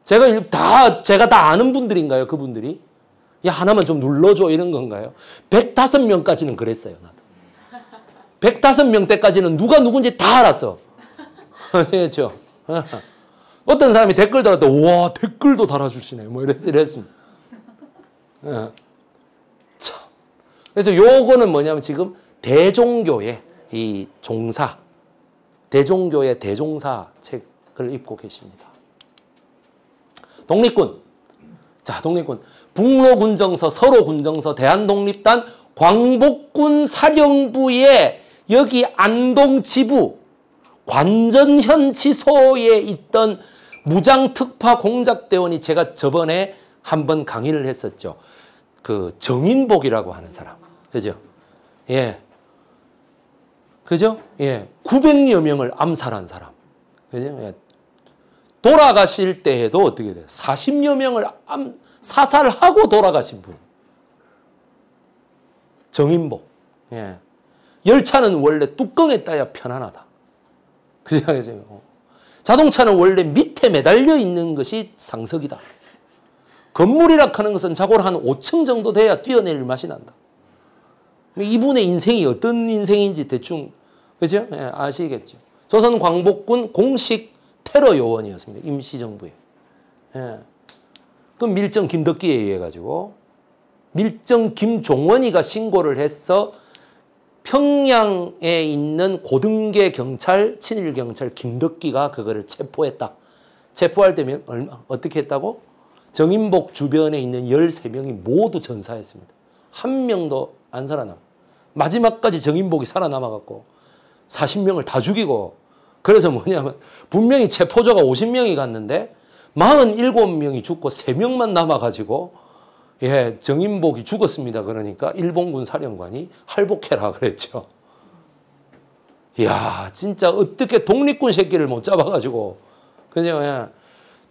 A: 제가 다, 제가 다 아는 분들인가요, 그분들이? 야, 하나만 좀 눌러줘, 이런 건가요? 105명까지는 그랬어요, 나도. 105명 때까지는 누가 누군지 다 알았어. [laughs] 그렇죠? [laughs] 어떤 사람이 댓글 달았다. 와, 댓글도 달아주시네. 뭐 이랬, 이랬습니다. 예. 참. 그래서 요거는 뭐냐면 지금 대종교의 이 종사, 대종교의 대종사 책을 읽고 계십니다. 독립군. 자, 독립군. 북로군정서, 서로군정서, 대한독립단, 광복군 사령부의 여기 안동지부, 관전현치소에 있던 무장특파 공작대원이 제가 저번에 한 번 강의를 했었죠. 그 정인복이라고 하는 사람. 그죠? 예. 그죠? 예. 900여 명을 암살한 사람. 그죠? 예. 돌아가실 때에도 어떻게 돼요? 40여 명을 암, 사살하고 돌아가신 분. 정인복. 예. 열차는 원래 뚜껑에 따야 편안하다. 그죠? 어. 자동차는 원래 밑에 매달려 있는 것이 상석이다. 건물이라 하는 것은 자고를 한 5층 정도 돼야 뛰어내릴 맛이 난다. 이분의 인생이 어떤 인생인지 대충 그죠? 예, 아시겠죠. 조선 광복군 공식 테러 요원이었습니다. 임시정부에. 예. 그 밀정 김덕기에 의해 가지고 밀정 김종원이가 신고를 해서 평양에 있는 고등계 경찰, 친일 경찰 김덕기가 그거를 체포했다. 체포할 때면 얼마, 어떻게 했다고? 정인복 주변에 있는 13명이 모두 전사했습니다. 한 명도 안 살아남. 마지막까지 정인복이 살아남아갖고 40명을 다 죽이고 그래서 뭐냐면 분명히 체포자가 50명이 갔는데 47명이 죽고 3명만 남아가지고 예, 정인복이 죽었습니다. 그러니까 일본군 사령관이 할복해라 그랬죠. 이야, 진짜 어떻게 독립군 새끼를 못 잡아가지고. 그냥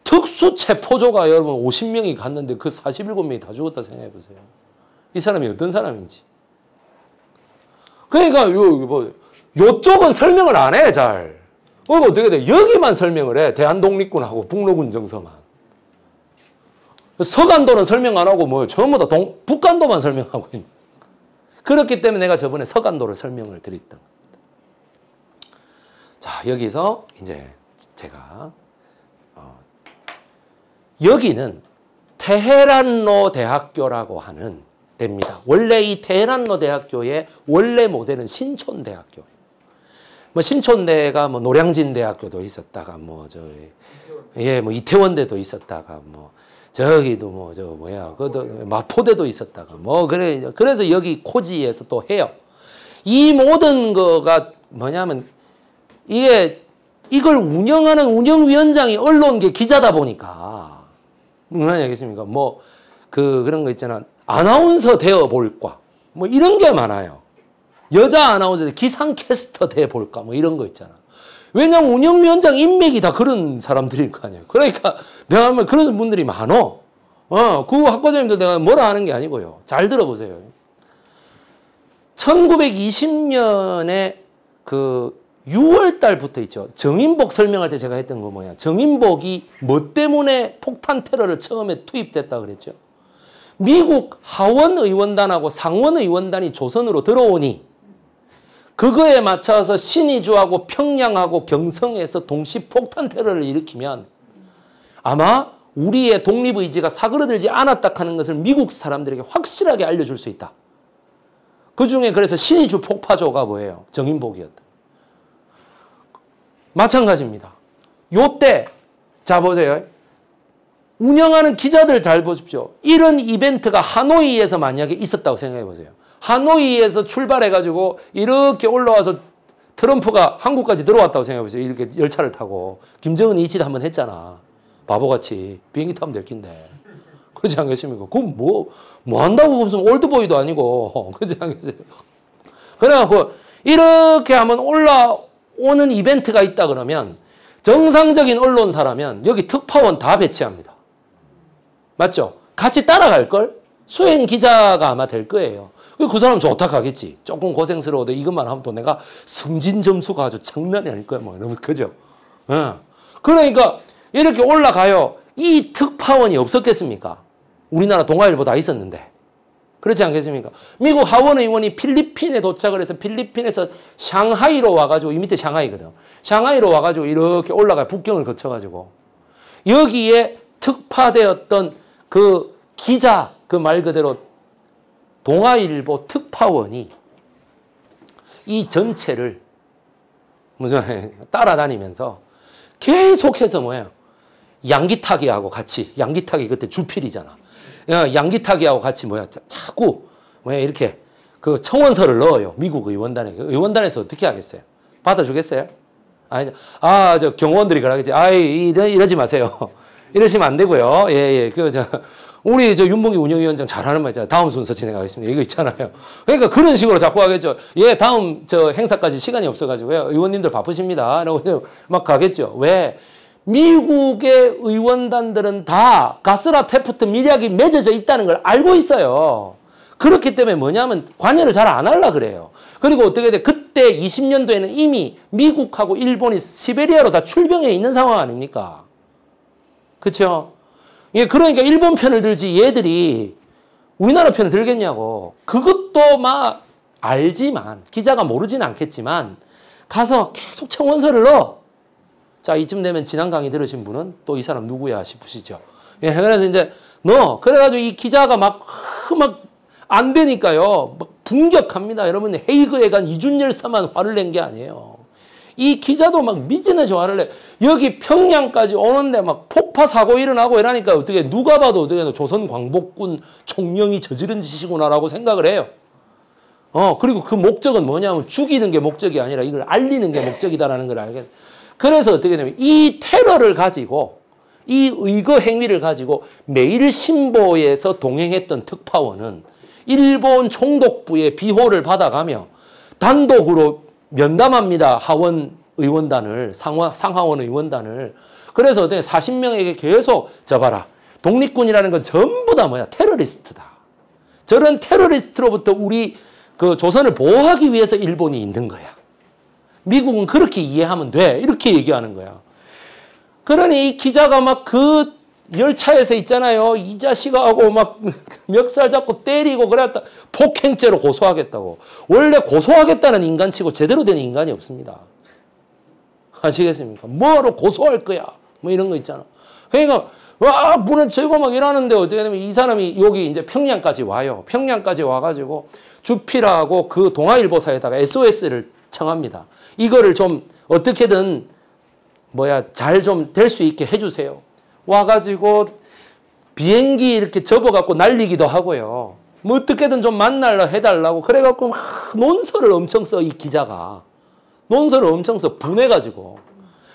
A: 특수체포조가 여러분 50명이 갔는데 그 47명이 다 죽었다 생각해 보세요. 이 사람이 어떤 사람인지. 그러니까 요, 뭐, 요쪽은 설명을 안 해, 잘. 어, 어떻게 돼? 여기만 설명을 해. 대한독립군하고 북로군 정서만. 서간도는 설명 안 하고 뭐 전부 다 동, 북간도만 설명하고 있는 그렇기 때문에 내가 저번에 서간도를 설명을 드렸던 겁니다. 자 여기서 이제 제가 어, 여기는 테헤란로 대학교라고 하는 됩니다. 원래 이 테헤란로 대학교의 원래 모델은 신촌 대학교. 뭐 신촌대가 뭐 노량진 대학교도 있었다가 뭐저 예뭐 이태원대도 있었다가 뭐 저기도 뭐 저 뭐야 그것도 마포대도 있었다가 뭐 그래 그래서 여기 코지에서 또 해요. 이 모든 거가 뭐냐면 이게 이걸 운영하는 운영위원장이 언론계 기자다 보니까 무슨 얘기겠습니까? 뭐 그 그런 거 있잖아 아나운서 되어 볼 과. 뭐 이런 게 많아요. 여자 아나운서 기상캐스터 어 볼까 뭐 이런 거 있잖아. 왜냐면 운영 위원장 인맥이 다 그런 사람들일 거 아니에요. 그러니까 내가 하면 그런 분들이 많어. 어, 그 학과장님도 내가 뭐라 하는 게 아니고요. 잘 들어보세요. 1920년에 그 6월 달부터 있죠. 정인복 설명할 때 제가 했던 거 뭐야. 정인복이 뭐 때문에 폭탄 테러를 처음에 투입됐다 그랬죠. 미국 하원 의원단하고 상원 의원단이 조선으로 들어오니 그거에 맞춰서 신의주하고 평양하고 경성에서 동시 폭탄 테러를 일으키면 아마 우리의 독립 의지가 사그러들지 않았다 하는 것을 미국 사람들에게 확실하게 알려줄 수 있다. 그 중에 그래서 신의주 폭파조가 뭐예요? 정인복이었다. 마찬가지입니다. 요때 자 보세요. 운영하는 기자들 잘 보십시오. 이런 이벤트가 하노이에서 만약에 있었다고 생각해 보세요. 하노이에서 출발해가지고 이렇게 올라와서 트럼프가 한국까지 들어왔다고 생각해보세요. 이렇게 열차를 타고. 김정은이 이짓 한번 했잖아. 바보같이. 비행기 타면 될 낀데. 그렇지 않겠습니까? 그건 뭐, 뭐 한다고 무슨 올드보이도 아니고. 그렇지 않겠어요? 그래갖고 이렇게 한번 올라오는 이벤트가 있다 그러면 정상적인 언론사라면 여기 특파원 다 배치합니다. 맞죠? 같이 따라갈걸? 수행 기자가 아마 될 거예요. 그 사람 좋다 하겠지. 조금 고생스러워도 이것만 하면 또 내가 승진 점수가 아주 장난이 아닐 거야. 뭐, 이러면, 그죠? 어. 그러니까 이렇게 올라가요. 이 특파원이 없었겠습니까? 우리나라 동아일보 다 있었는데. 그렇지 않겠습니까? 미국 하원 의원이 필리핀에 도착을 해서 필리핀에서 샹하이로 와가지고 이 밑에 샹하이거든샹하이로 와가지고 이렇게 올라가요. 북경을 거쳐가지고. 여기에 특파되었던 그 기자 그말 그대로 동아일보 특파원이 이 전체를 무슨 [laughs] 따라다니면서 계속해서 뭐예요? 양기타기하고 같이 양기타기 그때 주필이잖아. 양기타기하고 같이 뭐야? 자꾸 뭐 이렇게 그 청원서를 넣어요. 미국 의원단에. 의원단에서 어떻게 하겠어요? 받아주겠어요? 아니 아, 저 경호원들이 그러겠지. 아이, 이러, 이러지 마세요. [laughs] 이러시면 안 되고요. 예, 예. 그, 저, 우리 저 윤봉기 운영위원장 잘하는 말 있잖아요. 다음 순서 진행하겠습니다. 이거 있잖아요. 그러니까 그런 식으로 자꾸 하겠죠. 예, 다음 저 행사까지 시간이 없어가지고요. 의원님들 바쁘십니다. 라고 막 가겠죠. 왜? 미국의 의원단들은 다 가스라 테프트 밀약이 맺어져 있다는 걸 알고 있어요. 그렇기 때문에 뭐냐면 관여를 잘 안 하려 그래요. 그리고 어떻게 돼? 그때 20년도에는 이미 미국하고 일본이 시베리아로 다 출병해 있는 상황 아닙니까? 그렇죠? 예, 그러니까 일본 편을 들지 얘들이 우리나라 편을 들겠냐고. 그것도 막 알지만 기자가 모르진 않겠지만 가서 계속 청원서를 넣어. 자 이쯤 되면 지난 강의 들으신 분은 또 이 사람 누구야 싶으시죠. 예, 그래서 이제 너 그래가지고 이 기자가 막막안 되니까요. 막 분격합니다. 여러분 헤이그에 간 이준열사만 화를 낸 게 아니에요. 이 기자도 막 미진의 조화를 해. 여기 평양까지 오는데 막 폭파 사고 일어나고 이러니까 어떻게 누가 봐도 어떻게 조선 광복군 총령이 저지른 짓이구나라고 생각을 해요. 어, 그리고 그 목적은 뭐냐면 죽이는 게 목적이 아니라 이걸 알리는 게 목적이다라는 걸 알게 그래서 어떻게 되면 이 테러를 가지고 이 의거 행위를 가지고 매일 신보에서 동행했던 특파원은 일본 총독부의 비호를 받아가며 단독으로 면담합니다. 하원 의원단을, 상하, 상하원 의원단을. 그래서 40명에게 계속 접하라. 독립군이라는 건 전부 다 뭐야? 테러리스트다. 저런 테러리스트로부터 우리 그 조선을 보호하기 위해서 일본이 있는 거야. 미국은 그렇게 이해하면 돼. 이렇게 얘기하는 거야. 그러니 기자가 막그 열차에서 있잖아요. 이 자식하고 막 멱살 잡고 때리고 그랬다. 폭행죄로 고소하겠다고. 원래 고소하겠다는 인간치고 제대로 된 인간이 없습니다. 아시겠습니까? 뭐로 고소할 거야. 뭐 이런 거 있잖아. 그러니까 와 문을 재고 막 이러는데 어떻게 되면 이 사람이 여기 이제 평양까지 와요. 평양까지 와가지고 주필하고 그 동아일보사에다가 SOS를 청합니다. 이거를 좀 어떻게든 뭐야 잘 좀 될 수 있게 해주세요. 와가지고 비행기 이렇게 접어갖고 날리기도 하고요. 뭐 어떻게든 좀 만날라 해달라고 그래갖고 막 논설을 엄청 써 이 기자가 논설을 엄청 써 분해가지고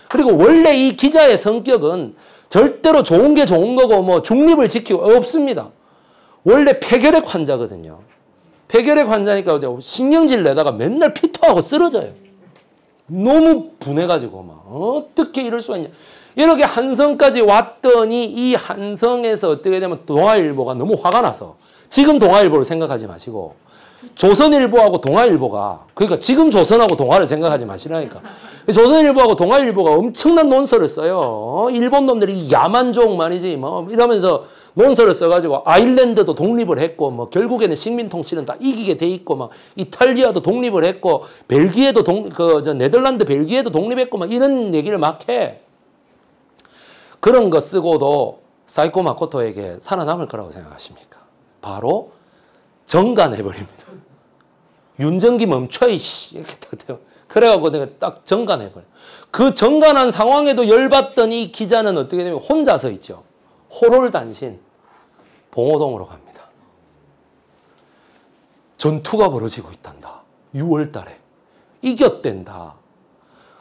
A: 그리고 원래 이 기자의 성격은 절대로 좋은 게 좋은 거고 뭐 중립을 지키고 없습니다. 원래 폐결핵 환자거든요. 폐결핵 환자니까 신경질 내다가 맨날 피토하고 쓰러져요. 너무 분해가지고 막 어떻게 이럴 수가 있냐. 이렇게 한성까지 왔더니 이 한성에서 어떻게 되면 동아일보가 너무 화가 나서 지금 동아일보를 생각하지 마시고 조선일보하고 동아일보가 그러니까 지금 조선하고 동아를 생각하지 마시라니까 조선일보하고 동아일보가 엄청난 논설을 써요 일본 놈들이 야만족만이지 뭐 이러면서 논설을 써가지고 아일랜드도 독립을 했고 뭐 결국에는 식민 통치는 다 이기게 돼 있고 막 이탈리아도 독립을 했고 벨기에도 독그 저 네덜란드 벨기에도 독립했고 막 이런 얘기를 막 해. 그런 거 쓰고도 사이코 마코토에게 살아남을 거라고 생각하십니까? 바로 정간해버립니다. [laughs] 윤전기 멈춰, 이씨. 이렇게 딱 돼요. 그래갖고 내가 딱 정간해버려. 그 정간한 상황에도 열받더니 기자는 어떻게 되면 혼자서 있죠. 호롤단신 봉호동으로 갑니다. 전투가 벌어지고 있단다. 6월 달에 이겼댄다.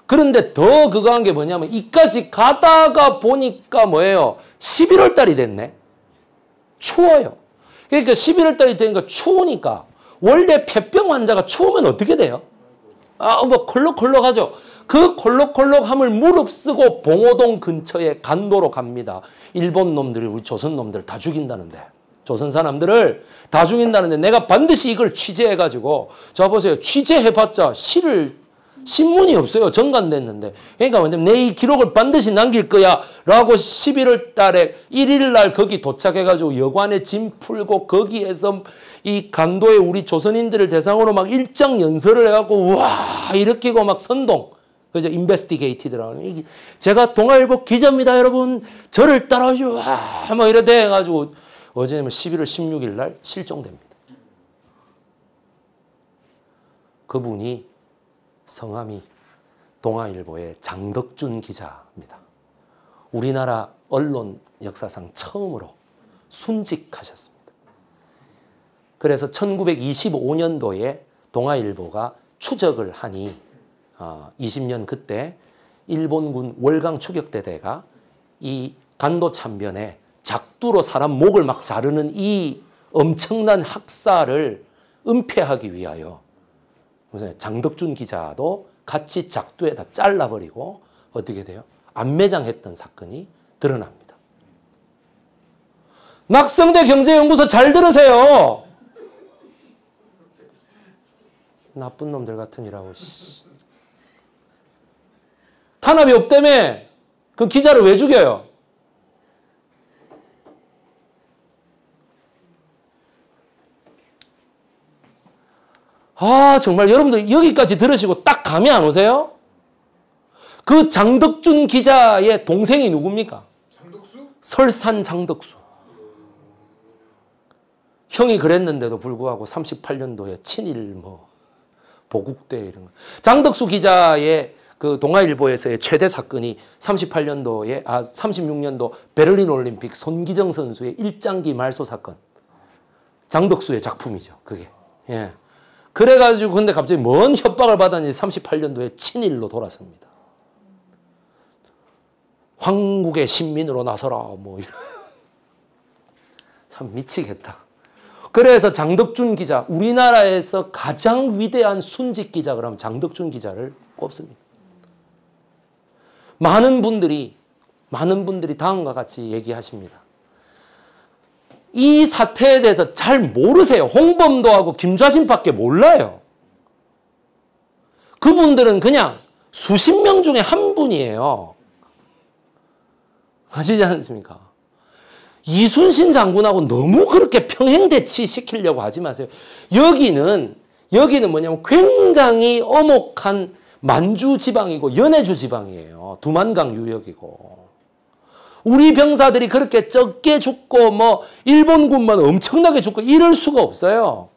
A: 그런데 더 그거 한 게 뭐냐면 이까지 가다가 보니까 뭐예요? 11월 달이 됐네. 추워요. 그러니까 11월 달이 되니까 추우니까 원래 폐병 환자가 추우면 어떻게 돼요? 아, 뭐 콜록콜록하죠. 그 콜록콜록함을 무릅쓰고 봉오동 근처에 간도로 갑니다. 일본 놈들이 우리 조선 놈들 다 죽인다는데. 조선 사람들을 다 죽인다는데 내가 반드시 이걸 취재해가지고 저 보세요. 취재해봤자 실을 신문이 없어요. 전관됐는데 그러니까 왜냐면 내이 기록을 반드시 남길 거야. 라고 11월 달에 1일 날 거기 도착해가지고 여관에 짐 풀고 거기에서 이간도의 우리 조선인들을 대상으로 막일정 연설을 해갖고 와 일으키고 막 선동. 그죠? 인베스티게이티드라는. 이게 제가 동아일보 기자입니다, 여러분. 저를 따라오시오. 와, 뭐 이러대 해가지고 어제냐면 11월 16일 날 실종됩니다. 그분이 성함이 동아일보의 장덕준 기자입니다. 우리나라 언론 역사상 처음으로 순직하셨습니다. 그래서 1925년도에 동아일보가 추적을 하니 20년 아, 그때 일본군 월강 추격대대가 이 간도 참변에 작두로 사람 목을 막 자르는 이 엄청난 학살을 은폐하기 위하여 무슨 장덕준 기자도 같이 작두에다 잘라버리고 어떻게 돼요? 안매장했던 사건이 드러납니다. 낙성대 경제연구소 잘 들으세요. 나쁜 놈들 같으니라고. 탄압이 없다며 그 기자를 왜 죽여요? 아, 정말 여러분들 여기까지 들으시고 딱 감이 안 오세요? 그 장덕준 기자의 동생이 누굽니까? 장덕수? 설산 장덕수. 형이 그랬는데도 불구하고 38년도에 친일 뭐 보국대 이런 거. 장덕수 기자의 그 동아일보에서의 최대 사건이 38년도에 아 36년도 베를린 올림픽 손기정 선수의 일장기 말소 사건. 장덕수의 작품이죠. 그게. 예. 그래가지고 근데 갑자기 뭔 협박을 받았니 38년도에 친일로 돌아섭니다. 황국의 신민으로 나서라 뭐참 [laughs] 미치겠다. 그래서 장덕준 기자 우리나라에서 가장 위대한 순직 기자 그럼 장덕준 기자를 꼽습니다. 많은 분들이 많은 분들이 다음과 같이 얘기하십니다. 이 사태에 대해서 잘 모르세요. 홍범도 하고 김좌진밖에 몰라요. 그분들은 그냥 수십 명 중에 한 분이에요. 아시지 않습니까? 이순신 장군하고 너무 그렇게 평행대치 시키려고 하지 마세요. 여기는 여기는 뭐냐면 굉장히 어목한 만주 지방이고 연해주 지방이에요. 두만강 유역이고. 우리 병사들이 그렇게 적게 죽고 뭐 일본군만 엄청나게 죽고 이럴 수가 없어요.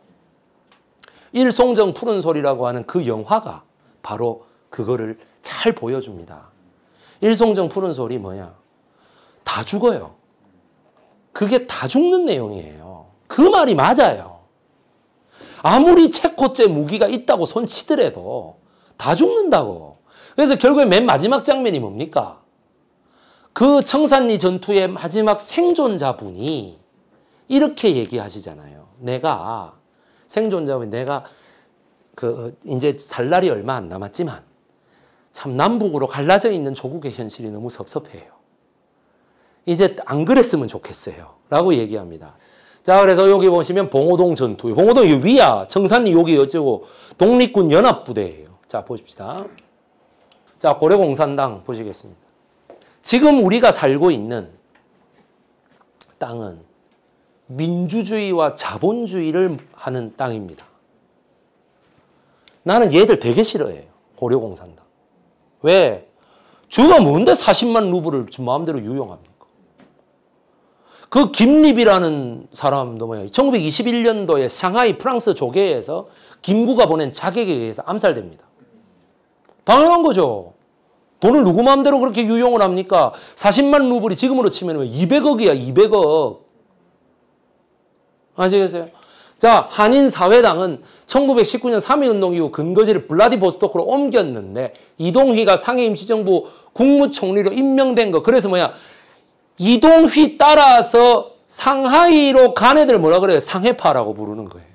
A: 일송정 푸른 소리라고 하는 그 영화가 바로 그거를 잘 보여줍니다. 일송정 푸른 소리 뭐냐? 다 죽어요. 그게 다 죽는 내용이에요. 그 말이 맞아요. 아무리 체코제 무기가 있다고 손치더라도 다 죽는다고. 그래서 결국에 맨 마지막 장면이 뭡니까? 그 청산리 전투의 마지막 생존자분이 이렇게 얘기하시잖아요. 내가 생존자분 내가 그 어, 이제 살 날이 얼마 안 남았지만 참 남북으로 갈라져 있는 조국의 현실이 너무 섭섭해요. 이제 안 그랬으면 좋겠어요. 라고 얘기합니다. 자, 그래서 여기 보시면 봉오동 전투. 봉오동 이 위야. 청산리 여기 어쩌고 독립군 연합부대예요. 자, 보십시다. 자, 고려공산당 보시겠습니다. 지금 우리가 살고 있는 땅은 민주주의와 자본주의를 하는 땅입니다. 나는 얘들 되게 싫어해요. 고려공산당. 왜? 주가 뭔데 40만 루블을 마음대로 유용합니까? 그 김립이라는 사람도 뭐예 1921년도에 상하이 프랑스 조계에서 김구가 보낸 자객에 의해서 암살됩니다. 당연한 거죠. 돈을 누구 마음대로 그렇게 유용을 합니까? 40만 루블이 지금으로 치면 200억이야, 200억. 아시겠어요? 자, 한인사회당은 1919년 3.2운동 이후 근거지를 블라디보스토크로 옮겼는데 이동휘가 상해임시정부 국무총리로 임명된 거. 그래서 뭐야? 이동휘 따라서 상하이로 간 애들 뭐라 그래요? 상해파라고 부르는 거예요.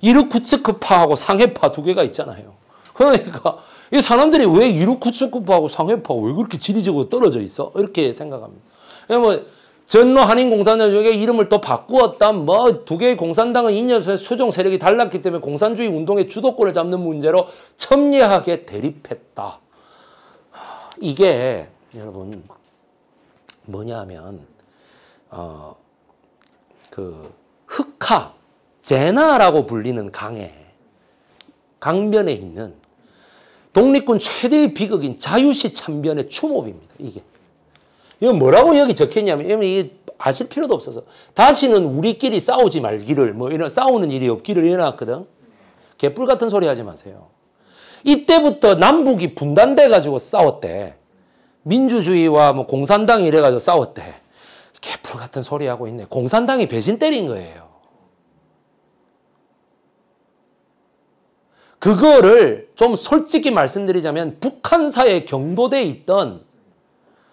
A: 이르쿠츠크파하고 상해파 두 개가 있잖아요. 그러니까 이 사람들이 왜유로구츠구파하고 상해파하고 왜 그렇게 지리적으로 떨어져 있어? 이렇게 생각합니다. 뭐 전노 한인공산당의 이름을 또 바꾸었다. 뭐 두 개의 공산당은 이념에서 수종 세력이 달랐기 때문에 공산주의 운동의 주도권을 잡는 문제로 첨예하게 대립했다. 이게 여러분 뭐냐면 어 그 흑하 제나라고 불리는 강에 강변에 있는 독립군 최대의 비극인 자유시 참변의 추모입니다. 이게. 이거 뭐라고 여기 적혔냐면, 이 아실 필요도 없어서. 다시는 우리끼리 싸우지 말기를, 뭐 이런, 싸우는 일이 없기를 일어났거든. 개뿔 같은 소리 하지 마세요. 이때부터 남북이 분단돼가지고 싸웠대. 민주주의와 뭐 공산당이 이래가지고 싸웠대. 개뿔 같은 소리 하고 있네. 공산당이 배신 때린 거예요. 그거를 좀 솔직히 말씀드리자면 북한사에경도돼 있던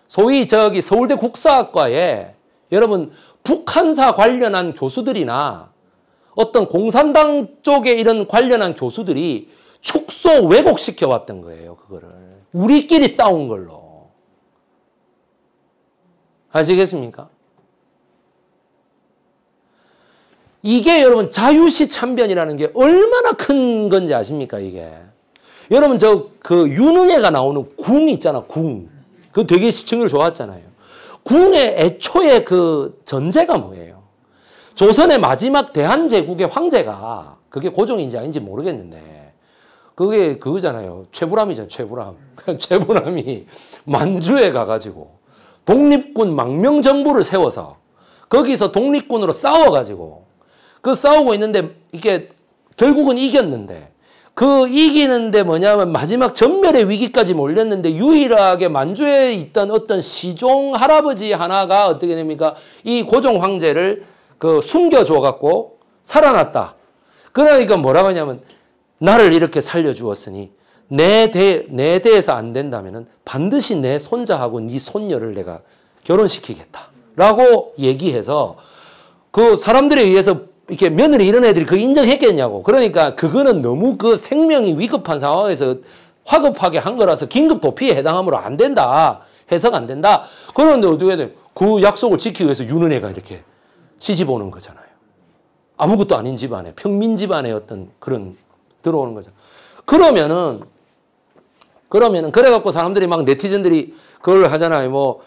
A: 소위 저기 서울대 국사학과에 여러분 북한사 관련한 교수들이나 어떤 공산당 쪽에 이런 관련한 교수들이 축소 왜곡시켜 왔던 거예요. 그거를. 우리끼리 싸운 걸로. 아시겠습니까? 이게 여러분 자유시 참변이라는 게 얼마나 큰 건지 아십니까 이게. 여러분 저그 윤은혜가 나오는 궁 있잖아 궁. 그 되게 시청률 좋았잖아요. 궁의 애초에 그 전제가 뭐예요? 조선의 마지막 대한제국의 황제가 그게 고종인지 아닌지 모르겠는데 그게 그거잖아요. 최불암이잖아요. 최불암. [laughs] 최불암이 만주에 가가지고 독립군 망명정부를 세워서 거기서 독립군으로 싸워가지고 그 싸우고 있는데 이게 결국은 이겼는데 그 이기는데 뭐냐면 마지막 전멸의 위기까지 몰렸는데 유일하게 만주에 있던 어떤 시종 할아버지 하나가 어떻게 됩니까? 이 고종 황제를 그 숨겨줘 갖고 살아났다. 그러니까 뭐라고 하냐면 나를 이렇게 살려주었으니 내 대, 내 대에서 안 된다면은 반드시 내 손자하고 네 손녀를 내가 결혼시키겠다. 라고 얘기해서 그 사람들에 의해서 이렇게 며느리 이런 애들이 그 인정했겠냐고. 그러니까 그거는 너무 그 생명이 위급한 상황에서 화급하게 한 거라서 긴급 도피에 해당함으로안 된다. 해석 안 된다. 그런데 어떻게 해야 돼? 그 약속을 지키기 위해서 유은혜가 이렇게 시집 오는 거잖아요. 아무것도 아닌 집안에 평민 집안에 어떤 그런 들어오는 거죠. 그러면은 그러면은 그래갖고 사람들이 막 네티즌들이 그걸 하잖아요. 뭐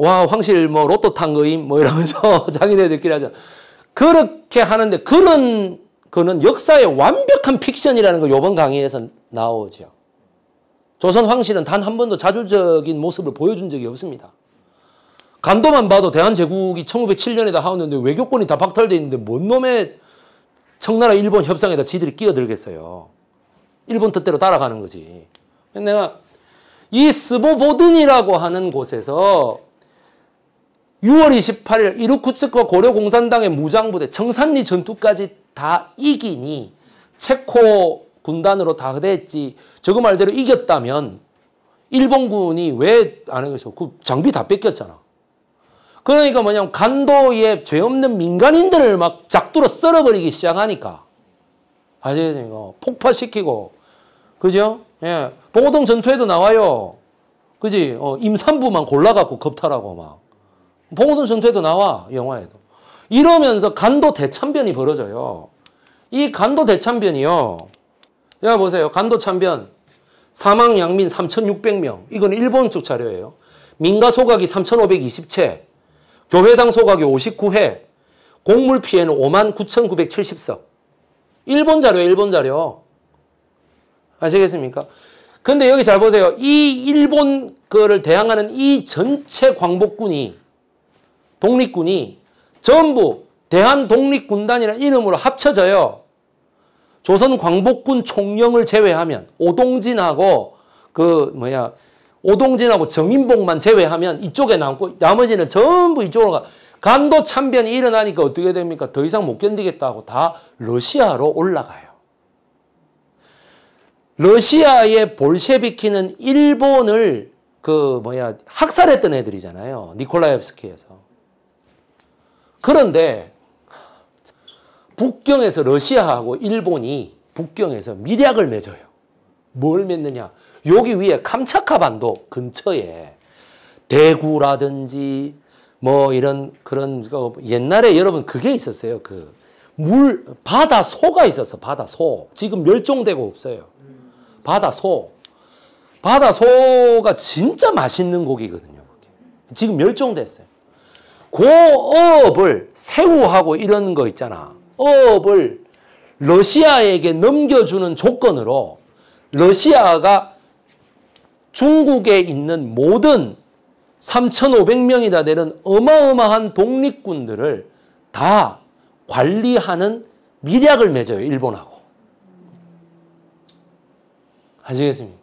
A: 와 황실 뭐 로또 탄 거임 뭐 이러면서 [laughs] 자기네들끼리 하잖아. 그렇게 하는데 그런 그는 역사의 완벽한 픽션이라는 거 요번 강의에서 나오죠. 조선 황실은 단 한 번도 자주적인 모습을 보여준 적이 없습니다. 간도만 봐도 대한제국이 1907년에 다 하였는데 외교권이 다 박탈돼 있는데 뭔 놈의 청나라 일본 협상에다 지들이 끼어들겠어요. 일본 뜻대로 따라가는 거지. 내가 이 스보보든이라고 하는 곳에서 6월 28일 이루쿠츠크와 고려공산당의 무장부대 청산리 전투까지 다 이기니 체코 군단으로 다 대했지 저거 말대로 이겼다면 일본군이 왜안 하겠어? 그 장비 다 뺏겼잖아. 그러니까 뭐냐면 간도에 죄 없는 민간인들을 막 작두로 썰어버리기 시작하니까 아시겠습니까? 폭파시키고 그죠? 예, 봉오동 전투에도 나와요. 그지? 어, 임산부만 골라갖고 겁탈하고 막. 봉호선 전투에도 나와 영화에도. 이러면서 간도 대참변이 벌어져요. 이 간도 대참변이요. 여 보세요. 간도 참변 사망 양민 3,600명. 이건 일본 쪽 자료예요. 민가 소각이 3,520채, 교회당 소각이 59회, 곡물 피해는 5만 9,970석. 일본 자료, 일본 자료. 아시겠습니까? 근데 여기 잘 보세요. 이 일본 거를 대항하는 이 전체 광복군이 독립군이 전부 대한독립군단이라는 이름으로 합쳐져요. 조선 광복군 총령을 제외하면 오동진하고 그 뭐야 오동진하고 정인봉만 제외하면 이쪽에 남고 나머지는 전부 이쪽으로 가. 간도 참변이 일어나니까 어떻게 됩니까? 더 이상 못 견디겠다고 다 러시아로 올라가요. 러시아의 볼셰비키는 일본을 그 뭐야 학살했던 애들이잖아요. 니콜라이스키에서 그런데 북경에서 러시아하고 일본이 북경에서 밀약을 맺어요. 뭘 맺느냐? 여기 위에 캄차카 반도 근처에 대구라든지 뭐 이런 그런 옛날에 여러분 그게 있었어요. 그 물 바다 소가 있었어. 바다 소. 지금 멸종되고 없어요. 바다 소. 바다 소가 진짜 맛있는 고기거든요. 지금 멸종됐어요. 고업을 세우하고 이런 거 있잖아. 업을 러시아에게 넘겨주는 조건으로 러시아가 중국에 있는 모든 3,500명이나 되는 어마어마한 독립군들을 다 관리하는 미략을 맺어요. 일본하고. 아시겠습니까?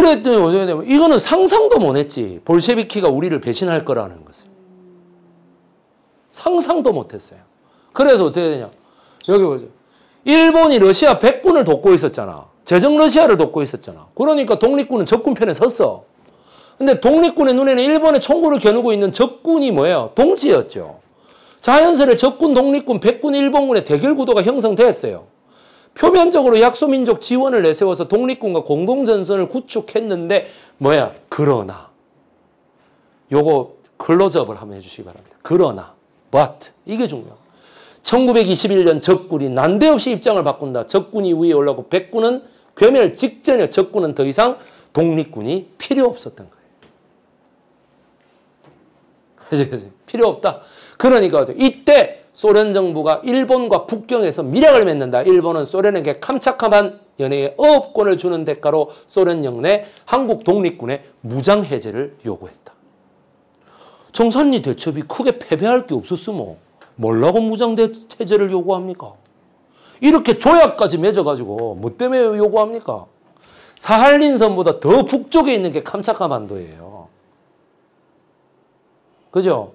A: 그랬더니 어떻게 되면 이거는 상상도 못했지. 볼셰비키가 우리를 배신할 거라는 것을. 상상도 못했어요. 그래서 어떻게 되냐. 여기 보세요 일본이 러시아 백군을 돕고 있었잖아. 재정 러시아를 돕고 있었잖아. 그러니까 독립군은 적군편에 섰어. 근데 독립군의 눈에는 일본의 총구를 겨누고 있는 적군이 뭐예요? 동지였죠. 자연스레 적군, 독립군, 백군, 일본군의 대결 구도가 형성됐어요 표면적으로 약소민족 지원을 내세워서 독립군과 공동전선을 구축했는데 뭐야? 그러나 요거 클로즈업을 한번 해주시기 바랍니다. 그러나 but 이게 중요 1921년 적군이 난데없이 입장을 바꾼다. 적군이 위에 올라오고 백군은 괴멸 직전에 적군은 더 이상 독립군이 필요 없었던 거예요. 아시겠어요? 필요 없다. 그러니까 이때 소련 정부가 일본과 북경에서 밀약을 맺는다. 일본은 소련에게 캄차카만 연해의 어업권을 주는 대가로 소련 영내 한국 독립군의 무장 해제를 요구했다. 정산리 대첩이 크게 패배할 게 없었으면 뭘라고 무장 해제를 요구합니까? 이렇게 조약까지 맺어가지고 뭐 때문에 요구합니까? 사할린섬보다 더 북쪽에 있는 게 캄차카반도예요. 그죠?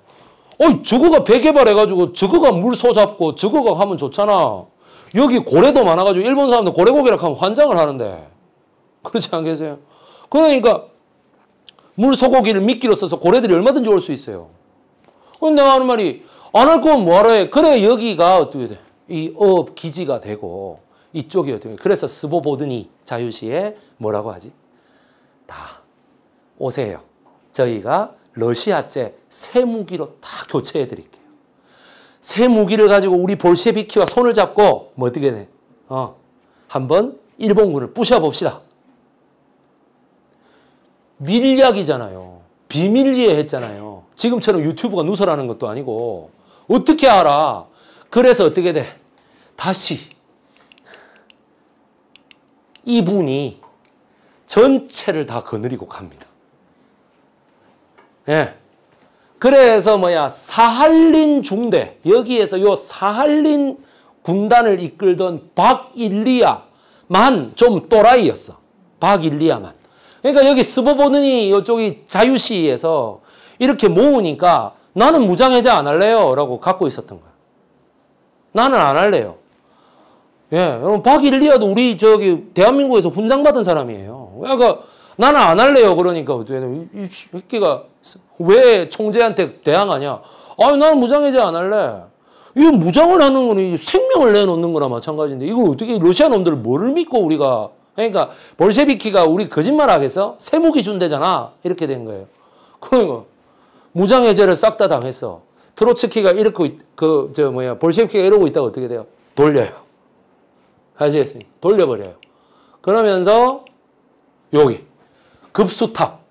A: 어이 저거가 배개발 해가지고 저거가 물 소잡고 저거가 하면 좋잖아. 여기 고래도 많아가지고 일본 사람들 고래고기라 하면 환장을 하는데 그렇지 않겠어요? 그러니까 물 소고기를 미끼로 써서 고래들이 얼마든지 올 수 있어요. 근데 내가 하는 말이 안 할 거면 뭐하러 해? 그래 여기가 어떻게 돼? 이 어업 기지가 되고 이쪽이 어떻게 돼? 그래서 스보보드니 자유시에 뭐라고 하지? 다 오세요. 저희가 러시아제 새 무기로 다 교체해 드릴게요. 새 무기를 가지고 우리 볼셰비키와 손을 잡고 뭐 어떻게 돼? 어, 한번 일본군을 부셔봅시다. 밀약이잖아요. 비밀리에 했잖아요. 지금처럼 유튜브가 누설하는 것도 아니고 어떻게 알아? 그래서 어떻게 돼? 다시 이분이 전체를 다 거느리고 갑니다. 예. 그래서 뭐야 사할린 중대 여기에서 요 사할린 군단을 이끌던 박일리아만 좀 또라이였어. 박일리아만. 그러니까 여기 스보보느니 요쪽이 자유시에서 이렇게 모으니까 나는 무장해제 안 할래요 라고 갖고 있었던 거야. 나는 안 할래요. 예, 여러분 박일리아도 우리 저기 대한민국에서 훈장 받은 사람이에요. 그러니까 나는 안 할래요. 그러니까 어떻게 이 새끼가 왜 총재한테 대항하냐? 아 나는 무장해제 안 할래. 이 무장을 하는 거는 생명을 내놓는 거나 마찬가지인데 이거 어떻게 러시아 놈들 뭐를 믿고 우리가 그러니까 볼셰비키가 우리 거짓말 하겠어? 세무기 준대잖아. 이렇게 된 거예요. 그러니까 무장해제를 싹 다 당했어. 트로츠키가 이렇고 그저 뭐야 볼셰비키가 이러고 있다가 어떻게 돼요? 돌려요. 아시겠습니 돌려버려요. 그러면서 여기 급수탑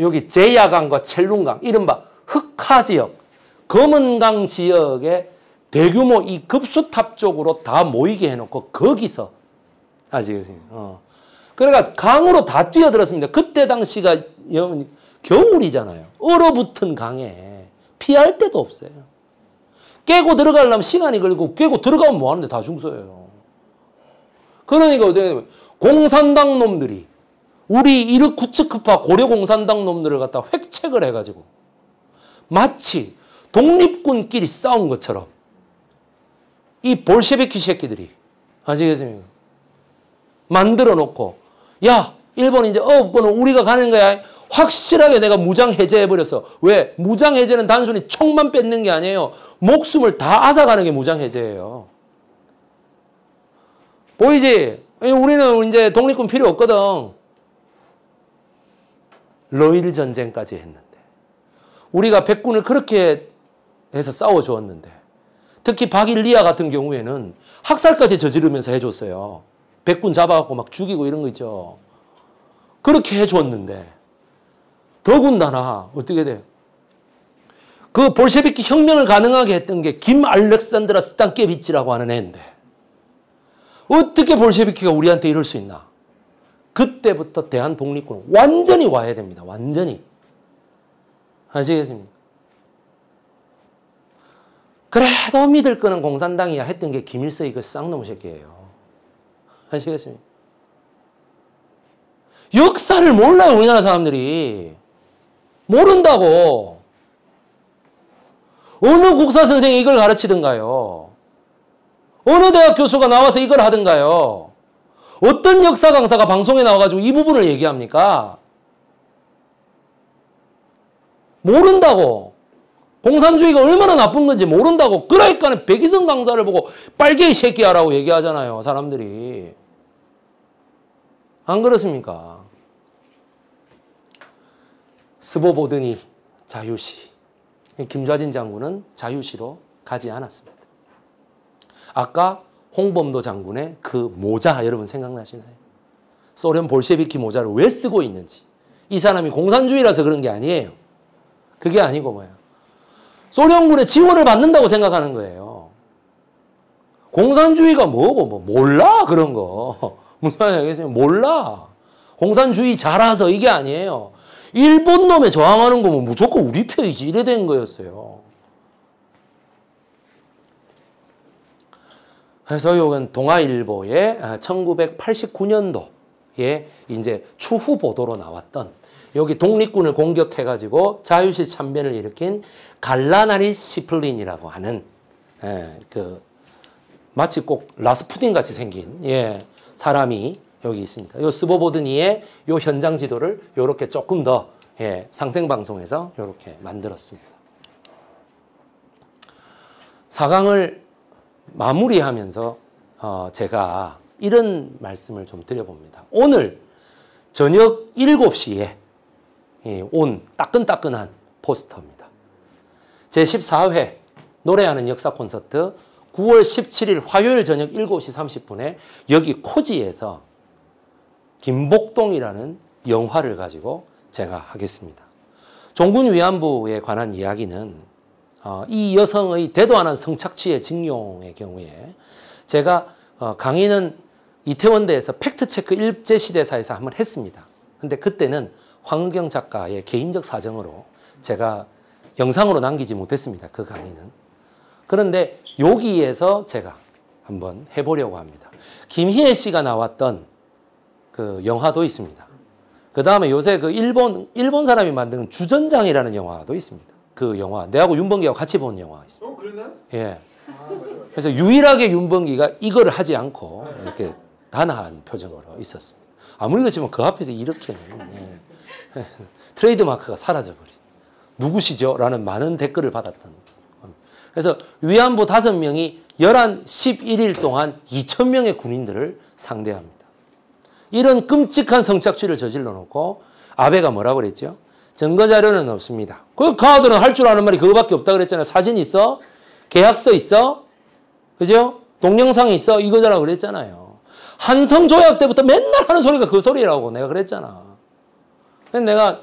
A: 여기 제야강과 첼룬강 이른바 흑화 지역 검은강 지역에 대규모 이 급수탑 쪽으로 다 모이게 해놓고 거기서 아시겠어요? 어. 그러니까 강으로 다 뛰어들었습니다. 그때 당시가 겨울이잖아요. 얼어붙은 강에 피할 데도 없어요. 깨고 들어가려면 시간이 걸리고 깨고 들어가면 뭐하는데 다 중소예요. 그러니까 공산당 놈들이 우리 이르 쿠츠크파 고려공산당 놈들을 갖다 획책을 해가지고 마치 독립군끼리 싸운 것처럼 이 볼셰비키 새끼들이 아시겠습니까? 만들어 놓고 야 일본 이제 없고는 우리가 가는 거야 확실하게 내가 무장해제해버려서 왜? 무장해제는 단순히 총만 뺏는 게 아니에요 목숨을 다 앗아가는 게 무장해제예요 보이지? 우리는 이제 독립군 필요 없거든 러일 전쟁까지 했는데 우리가 백군을 그렇게 해서 싸워 주었는데 특히 박일리아 같은 경우에는 학살까지 저지르면서 해줬어요. 백군 잡아갖고 막 죽이고 이런 거 있죠. 그렇게 해줬는데 더군다나 어떻게 돼? 그 볼셰비키 혁명을 가능하게 했던 게 김 알렉산드라 스탄케비치라고 하는 애인데 어떻게 볼셰비키가 우리한테 이럴 수 있나? 그때부터 대한 독립군 은 완전히 와야 됩니다. 완전히. 아시겠습니까? 그래도 믿을 거는 공산당이야 했던 게 김일성이 그 쌍놈 의 새끼예요. 아시겠습니까? 역사를 몰라요, 우리나라 사람들이. 모른다고. 어느 국사 선생이 이걸 가르치던가요 어느 대학 교수가 나와서 이걸 하던가요 어떤 역사 강사가 방송에 나와가지고 이 부분을 얘기합니까? 모른다고. 공산주의가 얼마나 나쁜 건지 모른다고. 그러니까 백이성 강사를 보고 빨개 새끼야라고 얘기하잖아요. 사람들이. 안 그렇습니까? 스보보드니 자유시. 김좌진 장군은 자유시로 가지 않았습니다. 아까 홍범도 장군의 그 모자 여러분 생각나시나요? 소련 볼셰비키 모자를 왜 쓰고 있는지 이 사람이 공산주의라서 그런 게 아니에요. 그게 아니고 뭐야 소련군의 지원을 받는다고 생각하는 거예요. 공산주의가 뭐고 뭐 몰라 그런 거. [laughs] 무슨 얘기겠어요? 몰라. 공산주의 자라서 이게 아니에요. 일본 놈에 저항하는 거면 뭐 무조건 우리 편이지 이래 된 거였어요. 그래서 이건 동아일보의 1989년도에 이제 추후 보도로 나왔던 여기 독립군을 공격해가지고 자유시 참변을 일으킨 갈라나리 시플린이라고 하는 예, 그 마치 꼭 라스푸딘 같이 생긴 예, 사람이 여기 있습니다. 요 스보보드니의 요 현장 지도를 이렇게 조금 더 예, 상생 방송에서 이렇게 만들었습니다. 사강을 마무리하면서 어 제가 이런 말씀을 좀 드려봅니다. 오늘 저녁 7시에 예, 온 따끈따끈한 포스터입니다. 제14회 노래하는 역사 콘서트 9월 17일 화요일 저녁 7시 30분에 여기 코지에서 김복동이라는 영화를 가지고 제가 하겠습니다. 종군 위안부에 관한 이야기는 어, 이 여성의 대도 안한 성착취의 징용의 경우에 제가 어, 강의는 이태원대에서 팩트체크 일제시대사에서 한번 했습니다. 근데 그때는 황은경 작가의 개인적 사정으로 제가 영상으로 남기지 못했습니다. 그 강의는. 그런데 여기에서 제가 한번 해보려고 합니다. 김희애 씨가 나왔던 그 영화도 있습니다. 그 다음에 요새 그 일본, 일본 사람이 만든 주전장이라는 영화도 있습니다. 그 영화 내하고 윤범기하고 같이 본 영화 있습니다. 어, 그랬나요? 예. 아, 네. 그래서 유일하게 윤범기가 이거를 하지 않고 이렇게 단아한 표정으로 있었습니다. 아무리 그렇지만 그 앞에서 이렇게는 예. [laughs] 트레이드 마크가 사라져버린 누구시죠? 라는 많은 댓글을 받았던 그래서 위안부 다섯 명이 11, 11일 동안 2천 명의 군인들을 상대합니다. 이런 끔찍한 성착취를 저질러 놓고 아베가 뭐라고 그랬죠? 증거 자료는 없습니다. 그 카드는 할 줄 아는 말이 그거밖에 없다 그랬잖아요. 사진 있어? 계약서 있어? 그죠? 동영상 있어? 이거잖아 그랬잖아요. 한성 조약 때부터 맨날 하는 소리가 그 소리라고 내가 그랬잖아. 그래서 내가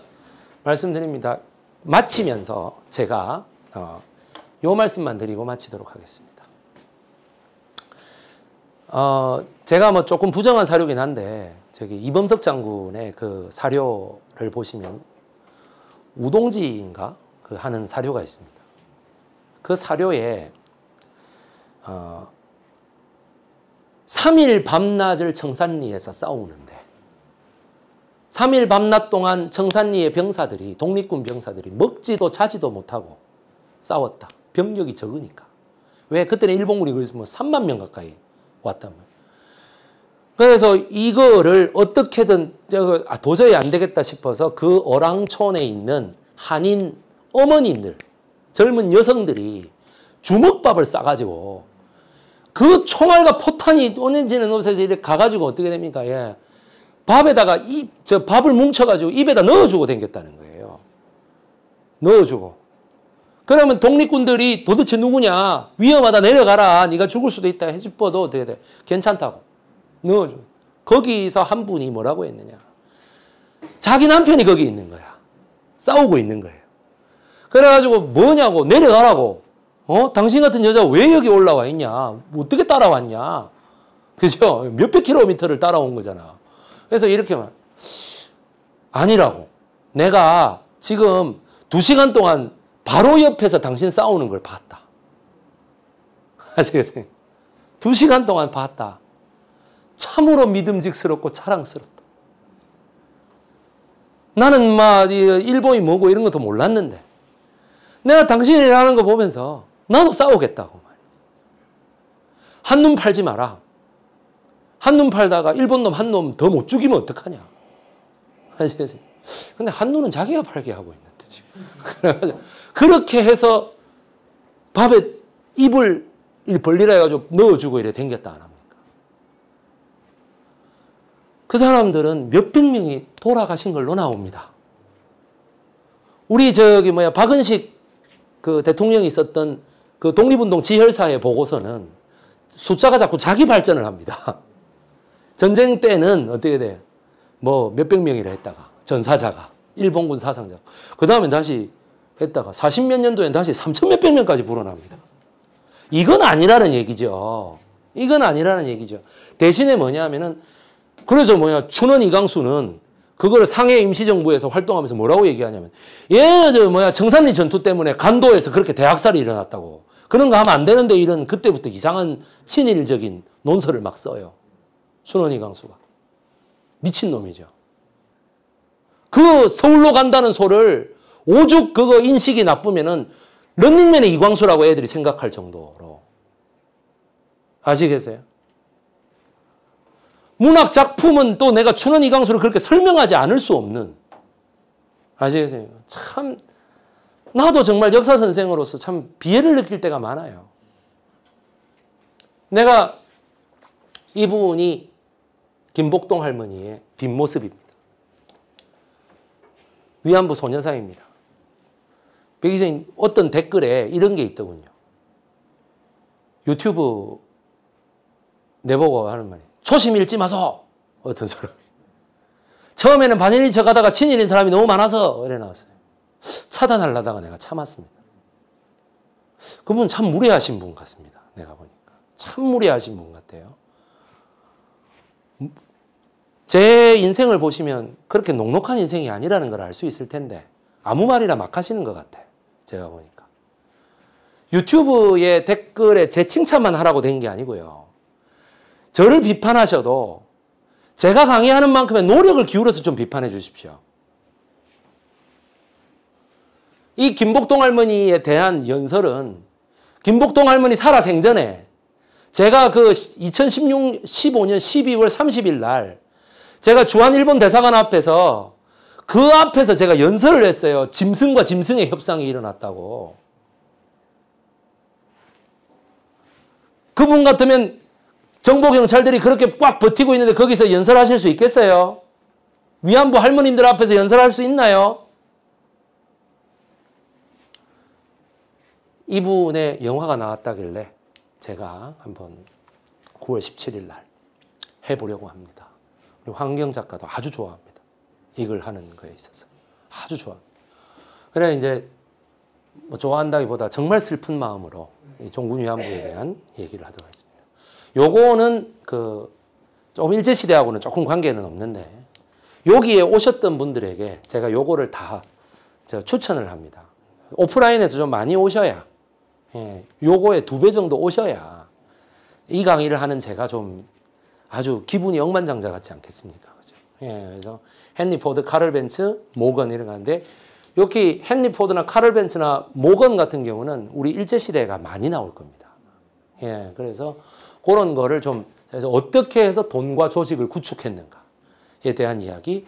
A: 말씀드립니다. 마치면서 제가 어, 요 말씀만 드리고 마치도록 하겠습니다. 어, 제가 뭐 조금 부정한 사료긴 한데 저기 이범석 장군의 그 사료를 보시면 우동지인가 그 하는 사료가 있습니다. 그 사료에 어, 3일 밤낮을 청산리에서 싸우는데 3일 밤낮 동안 청산리의 병사들이 독립군 병사들이 먹지도 자지도 못하고 싸웠다. 병력이 적으니까. 왜 그때는 일본군이 그랬으면 3만 뭐 명 가까이 왔단 말이에요. 그래서 이거를 어떻게든 아, 도저히 안 되겠다 싶어서 그 어랑촌에 있는 한인 어머님들, 젊은 여성들이 주먹밥을 싸가지고 그 총알과 포탄이 오는지는 없어서 이렇게 가가지고 어떻게 됩니까? 예. 밥에다가 이, 저 밥을 뭉쳐가지고 입에다 넣어주고 댕겼다는 거예요. 넣어주고. 그러면 독립군들이 도대체 누구냐? 위험하다 내려가라. 네가 죽을 수도 있다. 해집어도 어떻게 돼? 괜찮다고. 넣어줘. 거기서 한 분이 뭐라고 했느냐. 자기 남편이 거기 있는 거야. 싸우고 있는 거예요. 그래가지고 뭐냐고 내려가라고. 어? 당신 같은 여자 왜 여기 올라와 있냐? 어떻게 따라왔냐? 그죠? 몇백 킬로미터를 따라온 거잖아. 그래서 이렇게 말 아니라고. 내가 지금 두 시간 동안 바로 옆에서 당신 싸우는 걸 봤다. [laughs] 아시겠어요? 두 시간 동안 봤다. 참으로 믿음직스럽고 자랑스럽다. 나는 막 일본이 뭐고 이런 것도 몰랐는데 내가 당신이라는 거 보면서 나도 싸우겠다고 말이지. 한눈 팔지 마라. 한눈 팔다가 일본 놈 한 놈 더 못 죽이면 어떡하냐. 아시겠어 근데 한눈은 자기가 팔게 하고 있는데 지금. 그렇게 해서 밥에 입을 벌리라 해가지고 넣어주고 이래 댕겼다 그 사람들은 몇 백 명이 돌아가신 걸로 나옵니다. 우리 저기 뭐야 박은식 그 대통령이 있던그 독립운동 지혈사의 보고서는 숫자가 자꾸 자기 발전을 합니다. [laughs] 전쟁 때는 어떻게 돼? 뭐 몇 백 명이라 했다가 전사자가 일본군 사상자. 그 다음에 다시 했다가 40몇 년도엔 다시 3천 몇 백 명까지 불어납니다. 이건 아니라는 얘기죠. 이건 아니라는 얘기죠. 대신에 뭐냐 하면은 그래서 뭐냐 춘원 이강수는 그거를 상해 임시정부에서 활동하면서 뭐라고 얘기하냐면 예저 뭐야 정산리 전투 때문에 간도에서 그렇게 대학살이 일어났다고 그런 거 하면 안 되는데 이런 그때부터 이상한 친일적인 논설을 막 써요 순원이 강수가 미친 놈이죠 그 서울로 간다는 소를 오죽 그거 인식이 나쁘면은 런닝맨의 이광수라고 애들이 생각할 정도로 아시겠어요? 문학 작품은 또 내가 춘원 이강수를 그렇게 설명하지 않을 수 없는 아시겠어요? 참 나도 정말 역사 선생으로서 참 비애를 느낄 때가 많아요. 내가 이분이 김복동 할머니의 뒷모습입니다. 위안부 소녀상입니다. 백기자 어떤 댓글에 이런 게 있더군요. 유튜브 내보고 하는 말이에요. 초심 잃지 마소. 어떤 사람이. 처음에는 반인인 척 하다가 친인인 사람이 너무 많아서 이래 나왔어요. 차단하려다가 내가 참았습니다. 그분 참 무례하신 분 같습니다. 내가 보니까. 참 무례하신 분 같아요. 제 인생을 보시면 그렇게 녹록한 인생이 아니라는 걸 알 수 있을 텐데 아무 말이나 막 하시는 것같아 제가 보니까. 유튜브의 댓글에 제 칭찬만 하라고 된 게 아니고요. 저를 비판하셔도 제가 강의하는 만큼의 노력을 기울여서 좀 비판해 주십시오. 이 김복동 할머니에 대한 연설은 김복동 할머니 살아생전에 제가 그 2016, 15년 12월 30일 날 제가 주한 일본 대사관 앞에서 그 앞에서 제가 연설을 했어요. 짐승과 짐승의 협상이 일어났다고. 그분 같으면 정보 경찰들이 그렇게 꽉 버티고 있는데 거기서 연설하실 수 있겠어요? 위안부 할머님들 앞에서 연설할 수 있나요? 이분의 영화가 나왔다길래 제가 한번 9월 17일 날 해보려고 합니다. 환경 작가도 아주 좋아합니다. 이걸 하는 거에 있어서 아주 좋아. 그래 이제 뭐 좋아한다기보다 정말 슬픈 마음으로 종군 위안부에 대한 얘기를 하도록 요거는 그좀 일제시대하고는 조금 관계는 없는데 여기에 오셨던 분들에게 제가 요거를 다 제가 추천을 합니다. 오프라인에서 좀 많이 오셔야 예, 요거에 두 배 정도 오셔야 이 강의를 하는 제가 좀 아주 기분이 억만장자 같지 않겠습니까? 그죠? 예, 그래서 헨리 포드, 카를 벤츠, 모건 이런 건데 여기 헨리 포드나 카를 벤츠나 모건 같은 경우는 우리 일제시대가 많이 나올 겁니다. 예, 그래서 그런 거를 좀해서 어떻게 해서 돈과 조직을 구축했는가에 대한 이야기.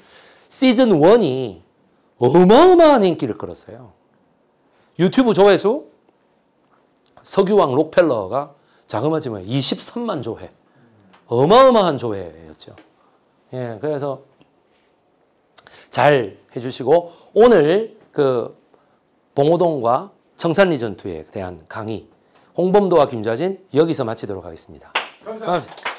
A: 시즌 1이 어마어마한 인기를 끌었어요. 유튜브 조회수 석유왕 록펠러가 자그마치면 23만 뭐 조회. 어마어마한 조회였죠. 예, 그래서 잘 해주시고 오늘 그 봉호동과 청산리 전투에 대한 강의 홍범도와 김좌진 여기서 마치도록 하겠습니다 감사합니다.